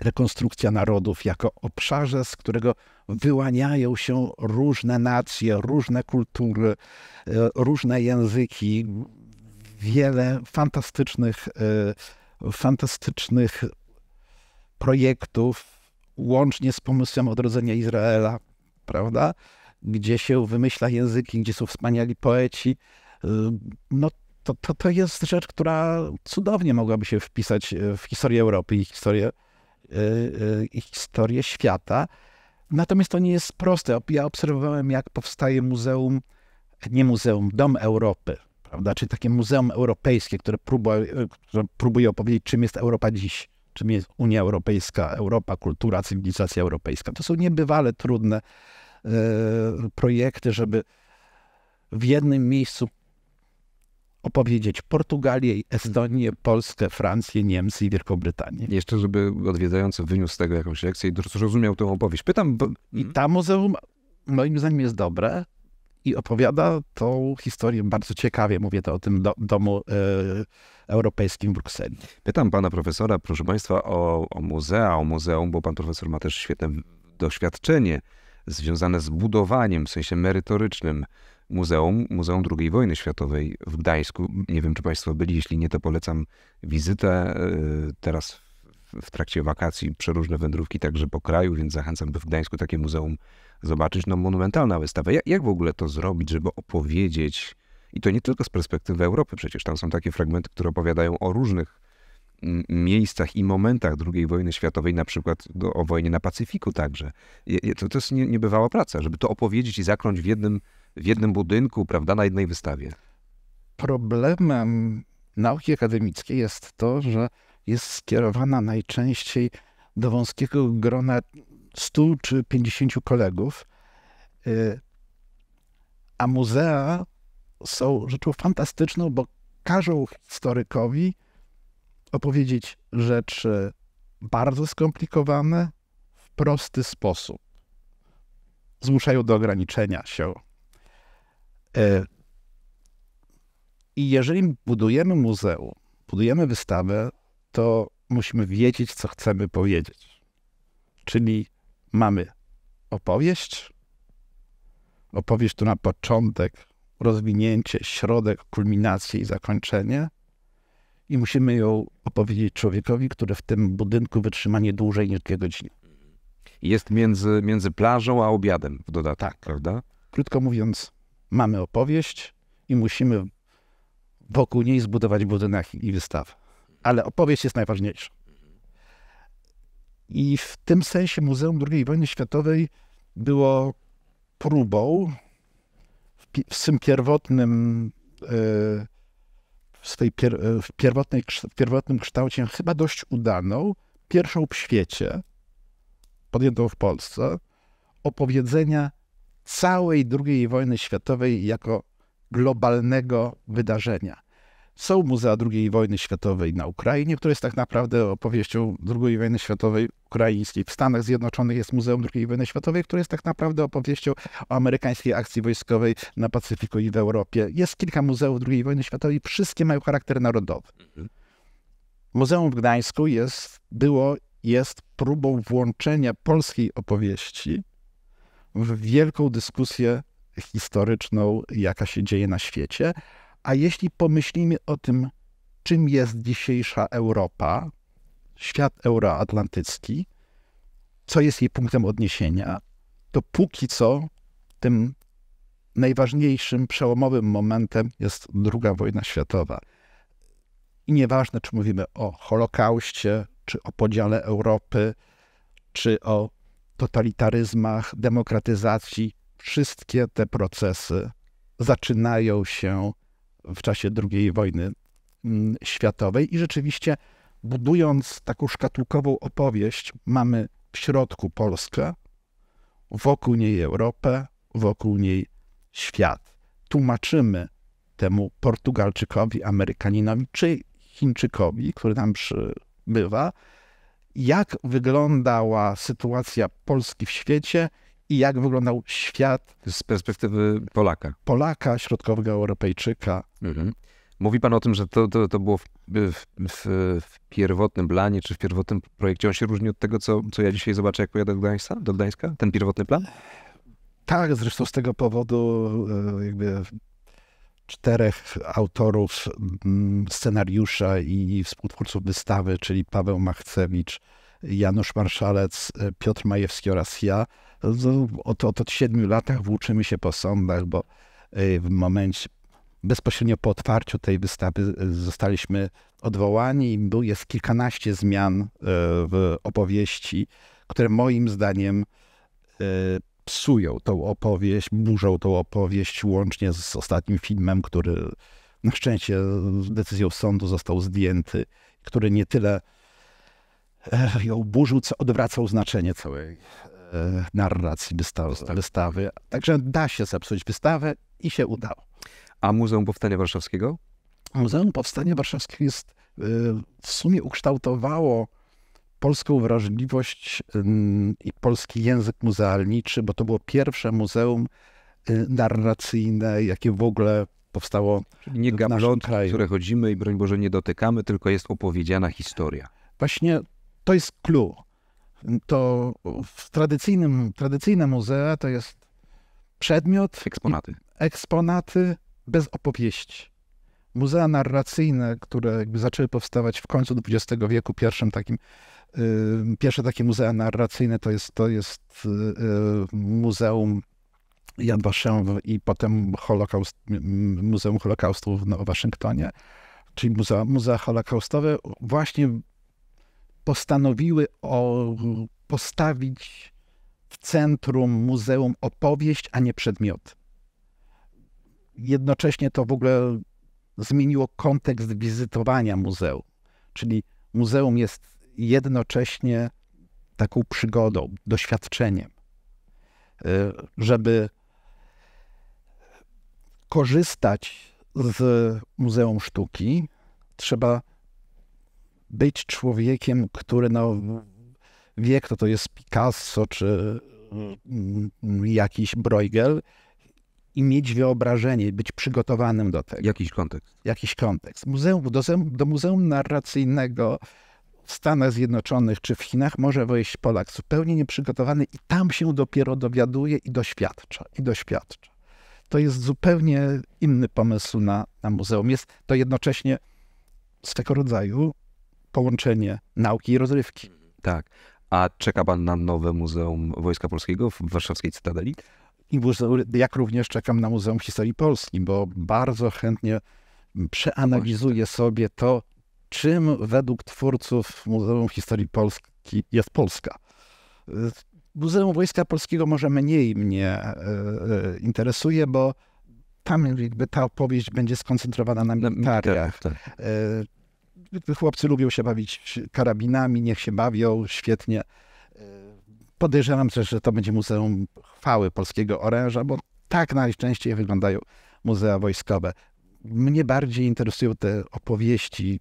rekonstrukcja narodów jako obszarze, z którego wyłaniają się różne nacje, różne kultury, e, różne języki, wiele fantastycznych, e, fantastycznych projektów, łącznie z pomysłem odrodzenia Izraela, prawda? Gdzie się wymyśla języki, gdzie są wspaniali poeci, Yy, no to, to, to jest rzecz, która cudownie mogłaby się wpisać e, w historię Europy i historię, e, e, i historię świata. Natomiast to nie jest proste. Ja obserwowałem, jak powstaje muzeum, nie muzeum, Dom Europy, prawda? Czyli takie muzeum europejskie, które próbuje, które próbuje opowiedzieć, czym jest Europa dziś, czym jest Unia Europejska, Europa, kultura, cywilizacja europejska. To są niebywale trudne projekty, żeby w jednym miejscu opowiedzieć Portugalię, hmm. Estonię, Polskę, Francję, Niemcy i Wielką Brytanię. Jeszcze, żeby odwiedzający wyniósł z tego jakąś lekcję i zrozumiał tę opowieść. Pytam... Bo... I ta muzeum moim zdaniem jest dobre i opowiada tą historię bardzo ciekawie. Mówię to o tym do, domu y, europejskim w Brukseli. Pytam pana profesora, proszę państwa, o, o muzea, o muzeum, bo pan profesor ma też świetne doświadczenie związane z budowaniem w sensie merytorycznym muzeum, Muzeum II Wojny Światowej w Gdańsku. Nie wiem, czy Państwo byli, jeśli nie, to polecam wizytę. Y, teraz w trakcie wakacji przeróżne wędrówki także po kraju, więc zachęcam, by w Gdańsku takie muzeum zobaczyć. No monumentalna wystawa. Jak w ogóle to zrobić, żeby opowiedzieć i to nie tylko z perspektywy Europy, przecież tam są takie fragmenty, które opowiadają o różnych miejscach i momentach II wojny światowej, na przykład o wojnie na Pacyfiku także. To, to jest niebywała praca, żeby to opowiedzieć i zakląć w jednym w jednym budynku, prawda, na jednej wystawie. Problemem nauki akademickiej jest to, że jest skierowana najczęściej do wąskiego grona 100 czy 50 kolegów, y, a muzea są rzeczą fantastyczną, bo każą historykowi opowiedzieć rzeczy bardzo skomplikowane w prosty sposób. Zmuszają do ograniczenia się E, I jeżeli budujemy muzeum, budujemy wystawę, to musimy wiedzieć, co chcemy powiedzieć. Czyli mamy opowieść, opowieść tu na początek, rozwinięcie, środek, kulminację i zakończenie. I musimy ją opowiedzieć człowiekowi, który w tym budynku wytrzyma nie dłużej niż dwie godziny. Jest między, między plażą a obiadem w dodatku, tak. prawda? Krótko mówiąc, mamy opowieść i musimy wokół niej zbudować budynek i wystawę. Ale opowieść jest najważniejsza. I w tym sensie Muzeum II Wojny Światowej było próbą w, w tym pierwotnym, e, w, tej pier, e, w, pierwotnej, w pierwotnym kształcie, chyba dość udaną, pierwszą w świecie, podjętą w Polsce, opowiedzenia całej II wojny światowej jako globalnego wydarzenia. Są muzea II wojny światowej na Ukrainie, które jest tak naprawdę opowieścią II wojny światowej ukraińskiej. W Stanach Zjednoczonych jest Muzeum II wojny światowej, które jest tak naprawdę opowieścią o amerykańskiej akcji wojskowej na Pacyfiku i w Europie. Jest kilka muzeów II wojny światowej, wszystkie mają charakter narodowy. Mhm. Muzeum w Gdańsku jest, było, jest próbą włączenia polskiej opowieści w wielką dyskusję historyczną, jaka się dzieje na świecie. A jeśli pomyślimy o tym, czym jest dzisiejsza Europa, świat euroatlantycki, co jest jej punktem odniesienia, to póki co tym najważniejszym, przełomowym momentem jest II wojna światowa. I nieważne, czy mówimy o Holokauście, czy o podziale Europy, czy o totalitaryzmach, demokratyzacji, wszystkie te procesy zaczynają się w czasie II wojny mm, światowej i rzeczywiście budując taką szkatułkową opowieść, mamy w środku Polskę, wokół niej Europę, wokół niej świat. Tłumaczymy temu Portugalczykowi, Amerykaninowi czy Chińczykowi, który tam przybywa, jak wyglądała sytuacja Polski w świecie i jak wyglądał świat z perspektywy Polaka. Polaka, środkowego Europejczyka. Mhm. Mówi Pan o tym, że to, to, to było w, w, w, w, pierwotnym planie, czy w pierwotnym projekcie. On się różni od tego, co, co ja dzisiaj zobaczę, jak pojadę do Gdańska, do Gdańska, ten pierwotny plan? Tak, zresztą z tego powodu e, jakby czterech autorów mm, scenariusza i współtwórców wystawy, czyli Paweł Machcewicz, Janusz Marszalec, Piotr Majewski oraz ja, no, od, od, od siedmiu latach włóczymy się po sądach, bo y, w momencie, bezpośrednio po otwarciu tej wystawy y, zostaliśmy odwołani i jest kilkanaście zmian y, w opowieści, które moim zdaniem psują tą opowieść, burzą tą opowieść, łącznie z ostatnim filmem, który na szczęście decyzją sądu został zdjęty, który nie tyle e, ją burzył, co odwracał znaczenie całej e, narracji tak. wystawy. Także da się zepsuć wystawę i się udało. A Muzeum Powstania Warszawskiego? Muzeum Powstania Warszawskiego jest, e, w sumie ukształtowało polską wrażliwość i polski język muzealniczy, bo to było pierwsze muzeum y, narracyjne, jakie w ogóle powstało Czyli nie gablot, kraju. które chodzimy i broń Boże nie dotykamy, tylko jest opowiedziana historia. Właśnie to jest clue. To w tradycyjnym, tradycyjne muzea to jest przedmiot, eksponaty. eksponaty bez opowieści. Muzea narracyjne, które zaczęły powstawać w końcu XX wieku, pierwszym takim Pierwsze takie muzea narracyjne to jest, to jest y, y, Muzeum Jan Waszem i potem Holokaust, Muzeum Holokaustu w Waszyngtonie, czyli muzea, muzea holokaustowe, właśnie postanowiły o, postawić w centrum muzeum opowieść, a nie przedmiot. Jednocześnie to w ogóle zmieniło kontekst wizytowania muzeum. Czyli muzeum jest jednocześnie taką przygodą, doświadczeniem, y, żeby korzystać z Muzeum Sztuki, trzeba być człowiekiem, który no, wie, kto to jest Picasso czy mm, jakiś Bruegel i mieć wyobrażenie, być przygotowanym do tego. Jakiś kontekst. Jakiś kontekst. Muzeum, do, do muzeum narracyjnego w Stanach Zjednoczonych czy w Chinach może wejść Polak zupełnie nieprzygotowany i tam się dopiero dowiaduje i doświadcza, i doświadcza. To jest zupełnie inny pomysł na, na muzeum. Jest to jednocześnie swego rodzaju połączenie nauki i rozrywki. Tak. A czeka pan na nowe Muzeum Wojska Polskiego w warszawskiej Cytadeli? I muzeum, jak również czekam na Muzeum Historii Polski, bo bardzo chętnie przeanalizuję sobie to, czym według twórców Muzeum Historii Polski jest Polska. Muzeum Wojska Polskiego może mniej mnie e, interesuje, bo tam jakby ta opowieść będzie skoncentrowana na militariach. Tak. E, chłopcy lubią się bawić karabinami, niech się bawią, świetnie. E, podejrzewam też, że to będzie Muzeum Chwały Polskiego Oręża, bo tak najczęściej wyglądają muzea wojskowe. Mnie bardziej interesują te opowieści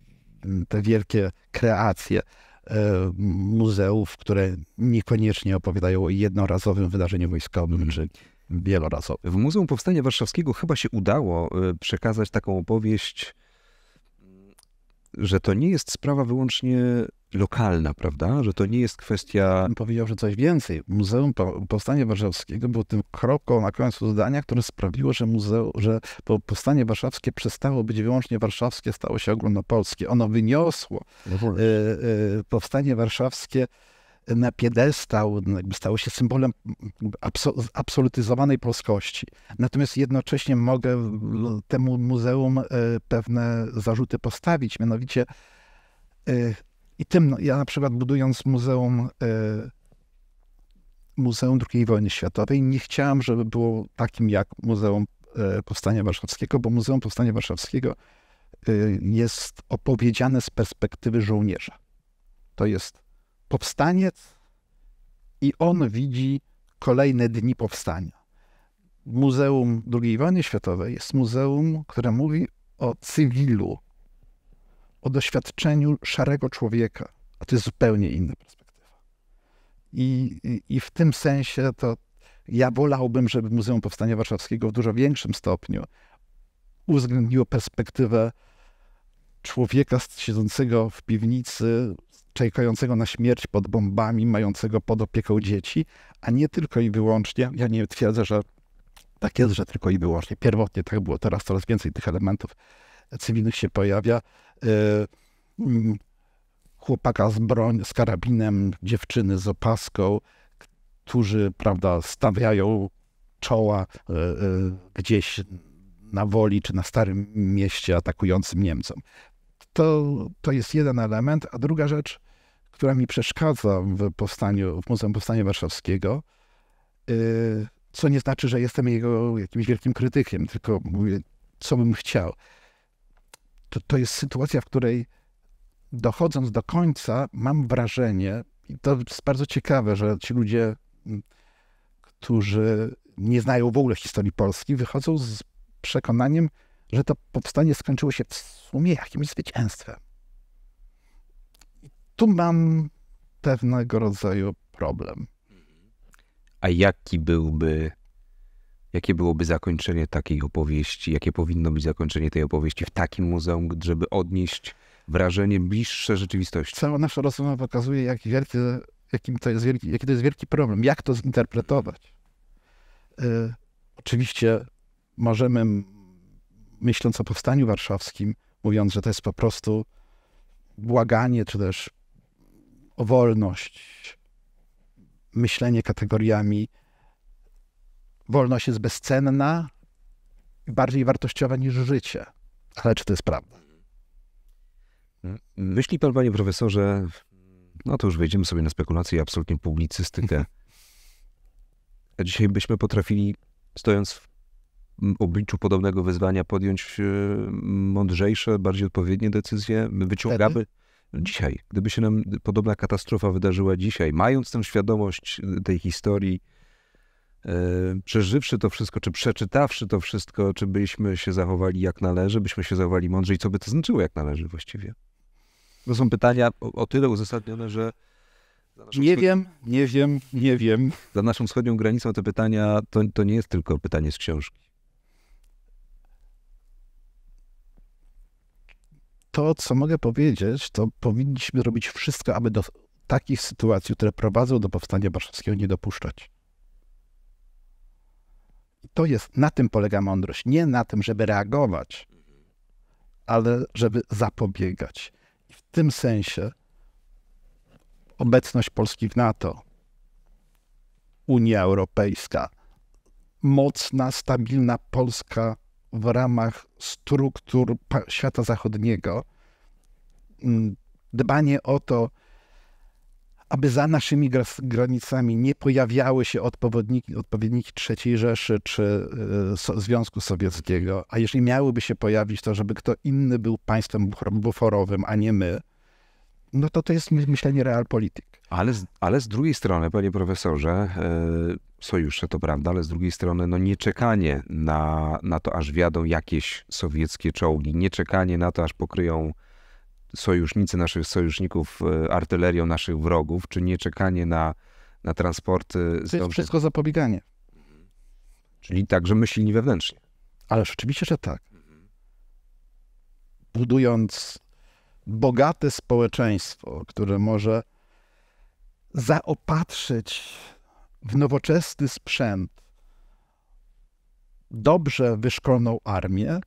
te wielkie kreacje e, muzeów, które niekoniecznie opowiadają o jednorazowym wydarzeniu wojskowym, mhm. czy wielorazowym. W Muzeum Powstania Warszawskiego chyba się udało e, przekazać taką opowieść że to nie jest sprawa wyłącznie lokalna, prawda? Że to nie jest kwestia... Powiedział, że coś więcej. Muzeum Powstania Warszawskiego było tym kroką na końcu zdania, które sprawiło, że, muzeum, że Powstanie Warszawskie przestało być wyłącznie warszawskie, stało się ogólnopolskie. Ono wyniosło no e, e, Powstanie Warszawskie na piedestał, stało się symbolem absolutyzowanej polskości. Natomiast jednocześnie mogę temu muzeum e, pewne zarzuty postawić, mianowicie e, i tym, no, ja na przykład budując muzeum e, Muzeum II wojny światowej. Nie chciałem, żeby było takim jak Muzeum Powstania Warszawskiego, bo Muzeum Powstania Warszawskiego jest opowiedziane z perspektywy żołnierza. To jest powstaniec i on widzi kolejne dni powstania. Muzeum II wojny światowej jest muzeum, które mówi o cywilu, o doświadczeniu szarego człowieka, a to jest zupełnie inna perspektywa. I, i, i w tym sensie to ja wolałbym, żeby Muzeum Powstania Warszawskiego w dużo większym stopniu uwzględniło perspektywę człowieka siedzącego w piwnicy czekającego na śmierć pod bombami, mającego pod opieką dzieci, a nie tylko i wyłącznie, ja nie twierdzę, że tak jest, że tylko i wyłącznie, pierwotnie tak było, teraz coraz więcej tych elementów cywilnych się pojawia. Y, mm, chłopaka z broń, z karabinem, dziewczyny z opaską, którzy, prawda, stawiają czoła y, y, gdzieś na Woli czy na Starym Mieście atakującym Niemcom to, to jest jeden element. A druga rzecz, która mi przeszkadza w powstaniu, w Muzeum Powstania Warszawskiego, y, co nie znaczy, że jestem jego jakimś wielkim krytykiem, tylko mówię, co bym chciał. To, to jest sytuacja, w której dochodząc do końca, mam wrażenie, i to jest bardzo ciekawe, że ci ludzie, którzy nie znają w ogóle historii Polski, wychodzą z przekonaniem, że to powstanie skończyło się w sumie jakimś zwycięstwem. I tu mam pewnego rodzaju problem. A jaki byłby, jakie byłoby zakończenie takiej opowieści, jakie powinno być zakończenie tej opowieści w takim muzeum, żeby odnieść wrażenie bliższe rzeczywistości? Cała nasza rozmowa pokazuje, jak wielki, jakim to jest wielki, jaki to jest wielki problem, jak to zinterpretować. Y, oczywiście możemy myśląc o powstaniu warszawskim, mówiąc, że to jest po prostu błaganie, czy też o wolność, myślenie kategoriami. Wolność jest bezcenna i bardziej wartościowa niż życie. Ale czy to jest prawda? Mm, myśli pan, panie profesorze, no to już wejdziemy sobie na spekulację i absolutnie publicystykę. A dzisiaj byśmy potrafili, stojąc w obliczu podobnego wyzwania podjąć e, mądrzejsze, bardziej odpowiednie decyzje. My wyciągamy. Wtedy? Dzisiaj, gdyby się nam podobna katastrofa wydarzyła dzisiaj, mając tę świadomość e, tej historii, e, przeżywszy to wszystko, czy przeczytawszy to wszystko, czy byśmy się zachowali jak należy, byśmy się zachowali mądrzej, co by to znaczyło jak należy właściwie? To są pytania o, o tyle uzasadnione, że. Nie wiem, nie wiem, nie wiem. Za naszą wschodnią granicą te pytania to, to nie jest tylko pytanie z książki. to, co mogę powiedzieć, to powinniśmy robić wszystko, aby do takich sytuacji, które prowadzą do powstania warszawskiego, nie dopuszczać. I to jest, na tym polega mądrość. Nie na tym, żeby reagować, ale żeby zapobiegać. I w tym sensie obecność Polski w NATO, Unia Europejska, mocna, stabilna Polska w ramach struktur świata zachodniego mm, dbanie o to, aby za naszymi granicami nie pojawiały się odpowiedniki, odpowiedniki III Rzeszy czy y, Związku Sowieckiego, a jeżeli miałyby się pojawić, to żeby kto inny był państwem buforowym, a nie my, no to to jest myślenie realpolitik. Ale z, ale z drugiej strony, panie profesorze, e, sojusze to prawda, ale z drugiej strony no nieczekanie na, na to, aż wjadą jakieś sowieckie czołgi, nieczekanie na to, aż pokryją sojusznicy naszych sojuszników e, artylerią naszych wrogów, czy nieczekanie na, na transporty... To jest wszystko zapobieganie. Czyli także myślni wewnętrznie. Ale oczywiście, że tak. Budując bogate społeczeństwo, które może zaopatrzyć w nowoczesny sprzęt dobrze wyszkolną armię,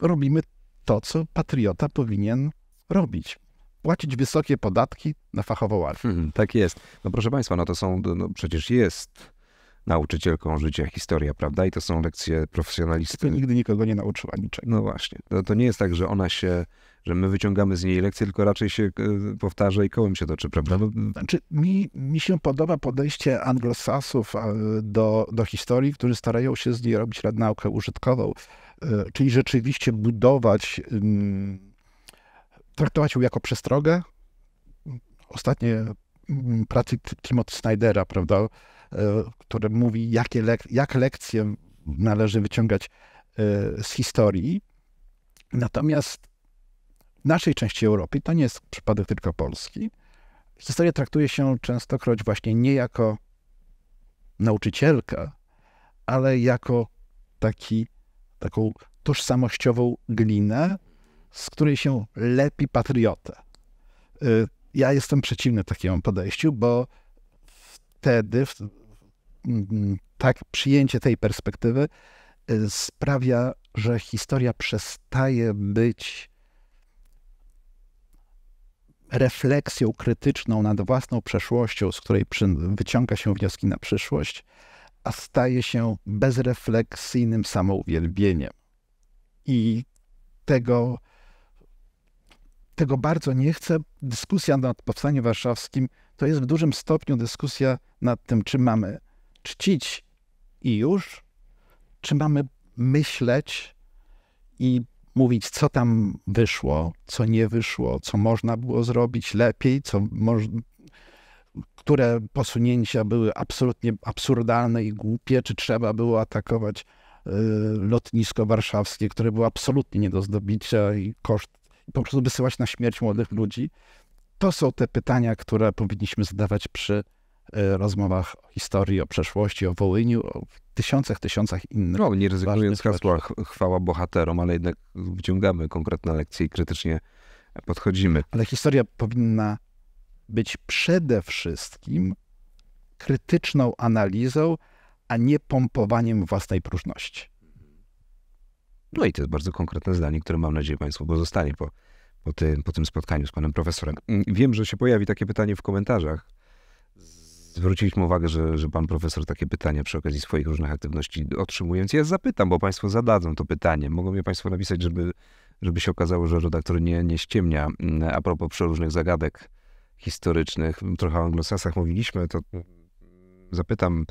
robimy to, co patriota powinien robić. Płacić wysokie podatki na fachową armię. Hmm, tak jest. No proszę Państwa, no to są, no, no przecież jest nauczycielką życia historia, prawda? I to są lekcje profesjonalistyczne. Nigdy nikogo nie nauczyła niczego. No właśnie. No to nie jest tak, że ona się że my wyciągamy z niej lekcje, tylko raczej się e, powtarza i kołem się toczy, prawda? Znaczy, mi, mi się podoba podejście anglosasów e, do, do historii, którzy starają się z niej robić naukę użytkową, e, czyli rzeczywiście budować, mm, traktować ją jako przestrogę. Ostatnie mm, pracy Timothy Snydera, prawda, który mówi, jakie lek jak lekcje należy wyciągać z historii. Natomiast naszej części Europy, to nie jest przypadek tylko Polski, Historia traktuje się częstokroć właśnie nie jako nauczycielka, ale jako taki, taką tożsamościową glinę, z której się lepi patriotę. Y, ja jestem przeciwny takiemu podejściu, bo wtedy mm, tak przyjęcie tej perspektywy y, sprawia, że historia przestaje być refleksją krytyczną nad własną przeszłością, z której wyciąga się wnioski na przyszłość, a staje się bezrefleksyjnym samouwielbieniem. I tego, tego bardzo nie chcę. Dyskusja nad Powstaniem Warszawskim to jest w dużym stopniu dyskusja nad tym, czy mamy czcić i już, czy mamy myśleć i mówić, co tam wyszło, co nie wyszło, co można było zrobić lepiej, co moż... które posunięcia były absolutnie absurdalne i głupie, czy trzeba było atakować y, lotnisko warszawskie, które było absolutnie nie do zdobicia i koszt, po prostu wysyłać na śmierć młodych ludzi. To są te pytania, które powinniśmy zadawać przy Y, rozmowach o historii, o przeszłości, o Wołyniu, o tysiącach, tysiącach innych. No, nie rezygnując hasła chwała bohaterom, ale jednak wyciągamy konkretne lekcje i krytycznie podchodzimy. Ale historia powinna być przede wszystkim krytyczną analizą, a nie pompowaniem własnej próżności. No i to jest bardzo konkretne zdanie, które mam nadzieję Państwu pozostanie po, po, tym, po tym spotkaniu z Panem Profesorem. Mm, wiem, że się pojawi takie pytanie w komentarzach Zwróciliśmy uwagę, że, że pan profesor takie pytania przy okazji swoich różnych aktywności więc Ja zapytam, bo państwo zadadzą to pytanie. Mogą mnie państwo napisać, żeby, żeby się okazało, że redaktor nie, nie ściemnia mm, a propos przeróżnych zagadek historycznych. Trochę o anglosasach mówiliśmy, to zapytam,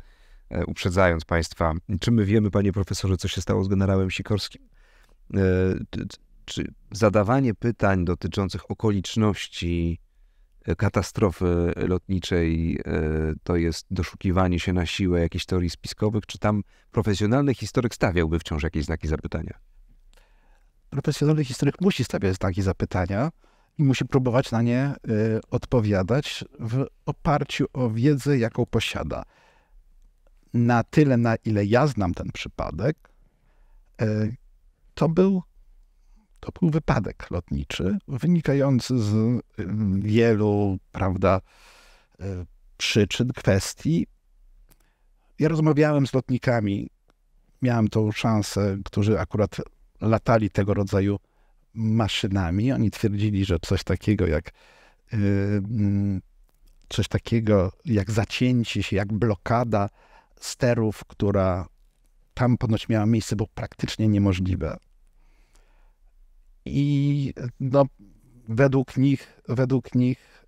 e, uprzedzając państwa, czy my wiemy, panie profesorze, co się stało z generałem Sikorskim? E, czy zadawanie pytań dotyczących okoliczności katastrofy lotniczej, e, to jest doszukiwanie się na siłę jakichś teorii spiskowych, czy tam profesjonalny historyk stawiałby wciąż jakieś znaki zapytania? Profesjonalny historyk musi stawiać znaki zapytania i musi próbować na nie e, odpowiadać w oparciu o wiedzę, jaką posiada. Na tyle, na ile ja znam ten przypadek, e, to był to był wypadek lotniczy wynikający z wielu, prawda, y, przyczyn, kwestii. Ja rozmawiałem z lotnikami, miałem tą szansę, którzy akurat latali tego rodzaju maszynami. Oni twierdzili, że coś takiego jak y, mm, coś takiego jak zacięcie się, jak blokada sterów, która tam ponoć miała miejsce, było praktycznie niemożliwe. I no, według nich, według nich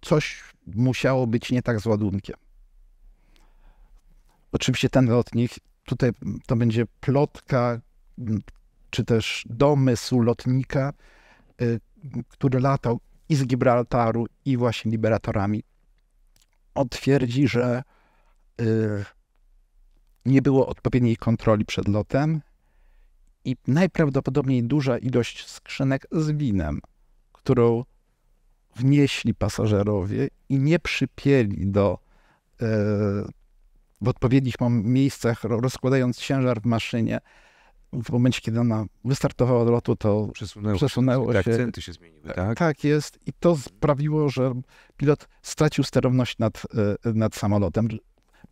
coś musiało być nie tak z ładunkiem. Oczywiście ten lotnik, tutaj to będzie plotka, czy też domysł lotnika, y, który latał i z Gibraltaru, i właśnie liberatorami. On twierdzi, że y, nie było odpowiedniej kontroli przed lotem i najprawdopodobniej duża ilość skrzynek z winem, którą wnieśli pasażerowie i nie przypięli do, e, w odpowiednich miejscach, rozkładając ciężar w maszynie. W momencie, kiedy ona wystartowała do lotu, to przesunęło, przesunęło się. akcenty się zmieniły, e, tak? Tak jest. I to sprawiło, że pilot stracił sterowność nad, e, nad samolotem.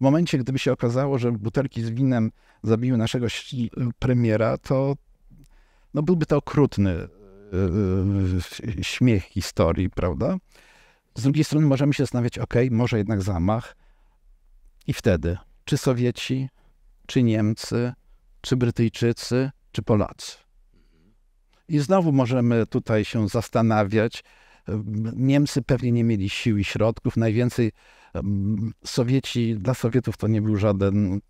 W momencie, gdyby się okazało, że butelki z winem zabiły naszego premiera, to no byłby to okrutny e, e, śmiech historii, prawda? Z drugiej strony możemy się zastanawiać, ok, może jednak zamach. I wtedy, czy Sowieci, czy Niemcy, czy Brytyjczycy, czy Polacy. I znowu możemy tutaj się zastanawiać. Niemcy pewnie nie mieli sił i środków. Najwięcej Sowieci, dla Sowietów to nie był żaden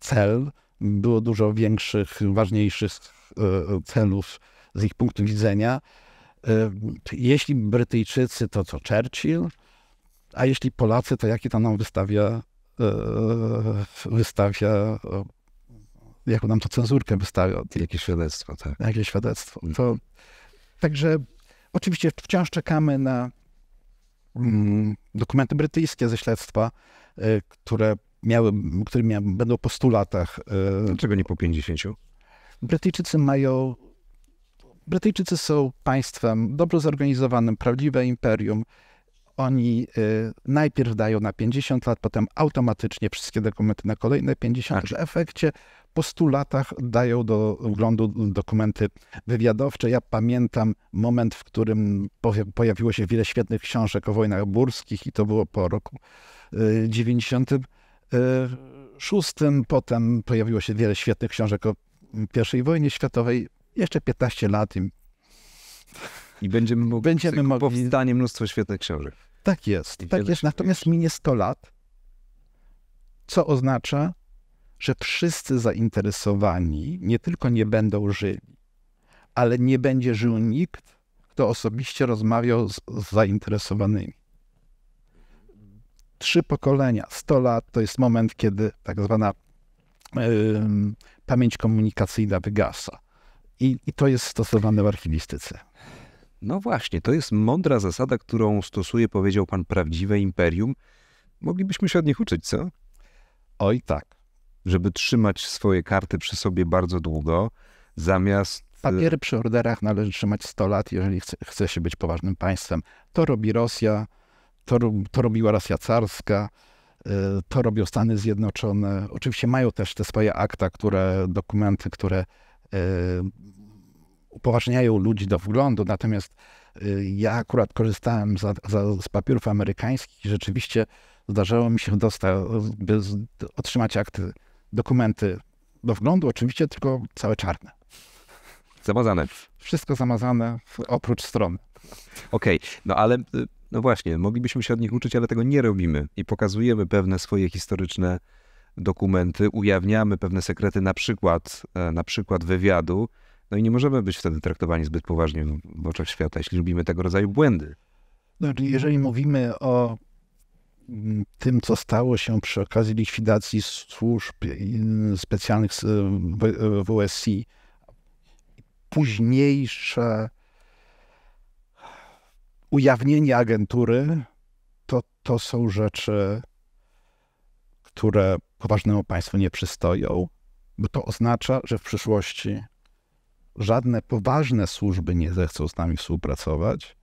cel. Było dużo większych, ważniejszych e, celów z ich punktu widzenia. E, jeśli Brytyjczycy, to co Churchill, a jeśli Polacy, to jakie to nam wystawia, e, wystawia jaką nam to cenzurkę wystawia. Jakie świadectwo, tak. Jakie świadectwo. Mhm. To, także oczywiście wciąż czekamy na Mm, dokumenty brytyjskie ze śledztwa, y, które miały, które miały, będą po 100 latach. Y, Dlaczego nie po 50? Brytyjczycy mają. Brytyjczycy są państwem dobrze zorganizowanym, prawdziwe imperium. Oni y, najpierw dają na 50 lat, potem automatycznie wszystkie dokumenty na kolejne 50, tak. w efekcie postulatach dają do oglądu dokumenty wywiadowcze. Ja pamiętam moment, w którym pojawiło się wiele świetnych książek o wojnach burskich i to było po roku 90. Y, y, szóstym potem pojawiło się wiele świetnych książek o I wojnie światowej. Jeszcze 15 lat i, I będziemy mogli. Będziemy mogli... Powstanie mnóstwo świetnych książek. Tak jest. tak jest. Natomiast minie 100 lat, co oznacza, że wszyscy zainteresowani nie tylko nie będą żyli, ale nie będzie żył nikt, kto osobiście rozmawiał z, z zainteresowanymi. Trzy pokolenia, 100 lat to jest moment, kiedy tak zwana yy, pamięć komunikacyjna wygasa. I, I to jest stosowane w archiwistyce. No właśnie, to jest mądra zasada, którą stosuje, powiedział pan, prawdziwe imperium. Moglibyśmy się od nich uczyć, co? Oj tak żeby trzymać swoje karty przy sobie bardzo długo, zamiast y, Papiery przy orderach należy trzymać 100 lat, jeżeli chce, chce się być poważnym państwem. To robi Rosja, to, to robiła Rosja carska, y, to robią Stany Zjednoczone. Oczywiście mają też te swoje akta, które, dokumenty, które y, upoważniają ludzi do wglądu, natomiast ja akurat korzystałem za, za, z papierów amerykańskich i rzeczywiście zdarzało mi się dostać, otrzymać akty dokumenty do wglądu, oczywiście, tylko całe czarne. Zamazane. Wszystko zamazane, oprócz strony. Okej, okay. no ale y, no właśnie, moglibyśmy się od nich uczyć, ale tego nie robimy i pokazujemy pewne swoje historyczne dokumenty, ujawniamy pewne sekrety, na przykład, e, na przykład wywiadu, no i nie możemy być wtedy traktowani zbyt poważnie w oczach świata, jeśli lubimy tego rodzaju błędy. No Jeżeli mówimy o tym, co stało się przy okazji likwidacji służb y, specjalnych WSI, późniejsze ujawnienie agentury, to, to są rzeczy, które poważnemu państwu nie przystoją, bo to oznacza, że w przyszłości żadne poważne służby nie zechcą z nami współpracować,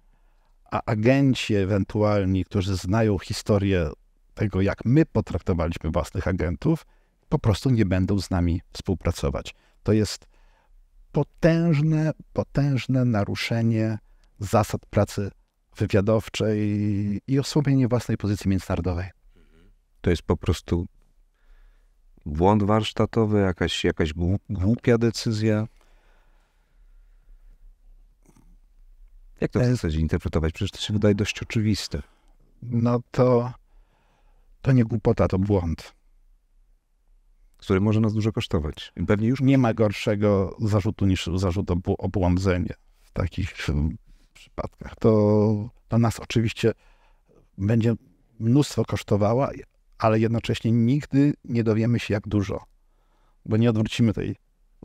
a agenci ewentualni, którzy znają historię tego, jak my potraktowaliśmy własnych agentów, po prostu nie będą z nami współpracować. To jest potężne, potężne naruszenie zasad pracy wywiadowczej i osłabienie własnej pozycji międzynarodowej. To jest po prostu błąd warsztatowy, jakaś, jakaś głupia decyzja? Jak to w zasadzie interpretować? Przecież to się wydaje dość oczywiste. No to, to nie głupota, to błąd. Który może nas dużo kosztować. pewnie już nie ma gorszego zarzutu niż zarzut obłądzenie w takich przypadkach. To, to nas oczywiście będzie mnóstwo kosztowała, ale jednocześnie nigdy nie dowiemy się jak dużo, bo nie odwrócimy tej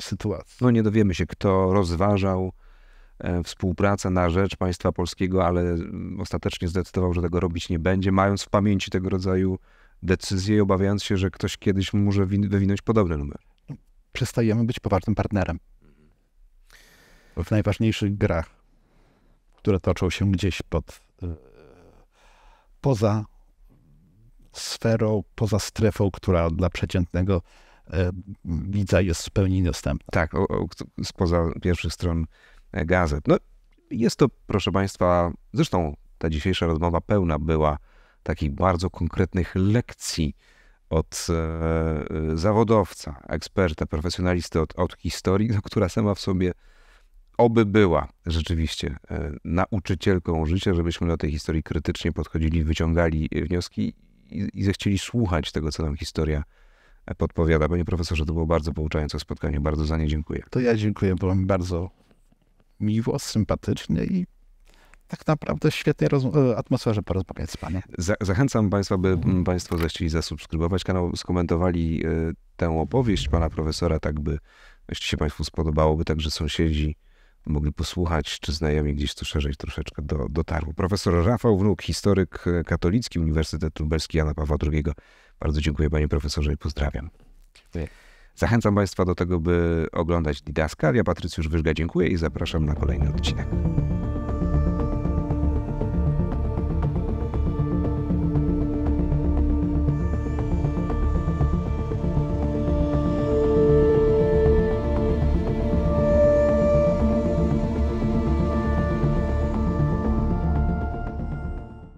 sytuacji. No nie dowiemy się, kto rozważał, E, Współpraca na rzecz państwa polskiego, ale mm, ostatecznie zdecydował, że tego robić nie będzie, mając w pamięci tego rodzaju decyzje i obawiając się, że ktoś kiedyś może wywinąć podobny numer. Przestajemy być poważnym partnerem w najważniejszych grach, które toczą się gdzieś pod, e, poza sferą, poza strefą, która dla przeciętnego e, widza jest w pełni dostępna. Tak, o, o, spoza pierwszych stron E, gazet. No, jest to, proszę Państwa, zresztą ta dzisiejsza rozmowa pełna była takich bardzo konkretnych lekcji od e, zawodowca, eksperta, profesjonalisty od, od historii, no, która sama w sobie oby była rzeczywiście e, nauczycielką życia, żebyśmy do tej historii krytycznie podchodzili, wyciągali wnioski i, i zechcieli słuchać tego, co nam historia podpowiada. Panie profesorze, to było bardzo pouczające spotkanie. Bardzo za nie dziękuję. To ja dziękuję, było mi bardzo miło, sympatycznie i tak naprawdę świetnie atmosferze porozmawiać z panem. Zachęcam państwa, by mhm. państwo zechcieli zasubskrybować kanał, skomentowali e, tę opowieść pana profesora, tak by, jeśli się państwu spodobało, by także sąsiedzi mogli posłuchać, czy znajomi gdzieś tu szerzej troszeczkę do, dotarło. Profesor Rafał Wnuk, historyk katolicki Uniwersytet Lubelski Jana Pawła II. Bardzo dziękuję panie profesorze i pozdrawiam. Dziękuję. Zachęcam Państwa do tego, by oglądać Didascalia. Patrycjusz Wyżga dziękuję i zapraszam na kolejny odcinek.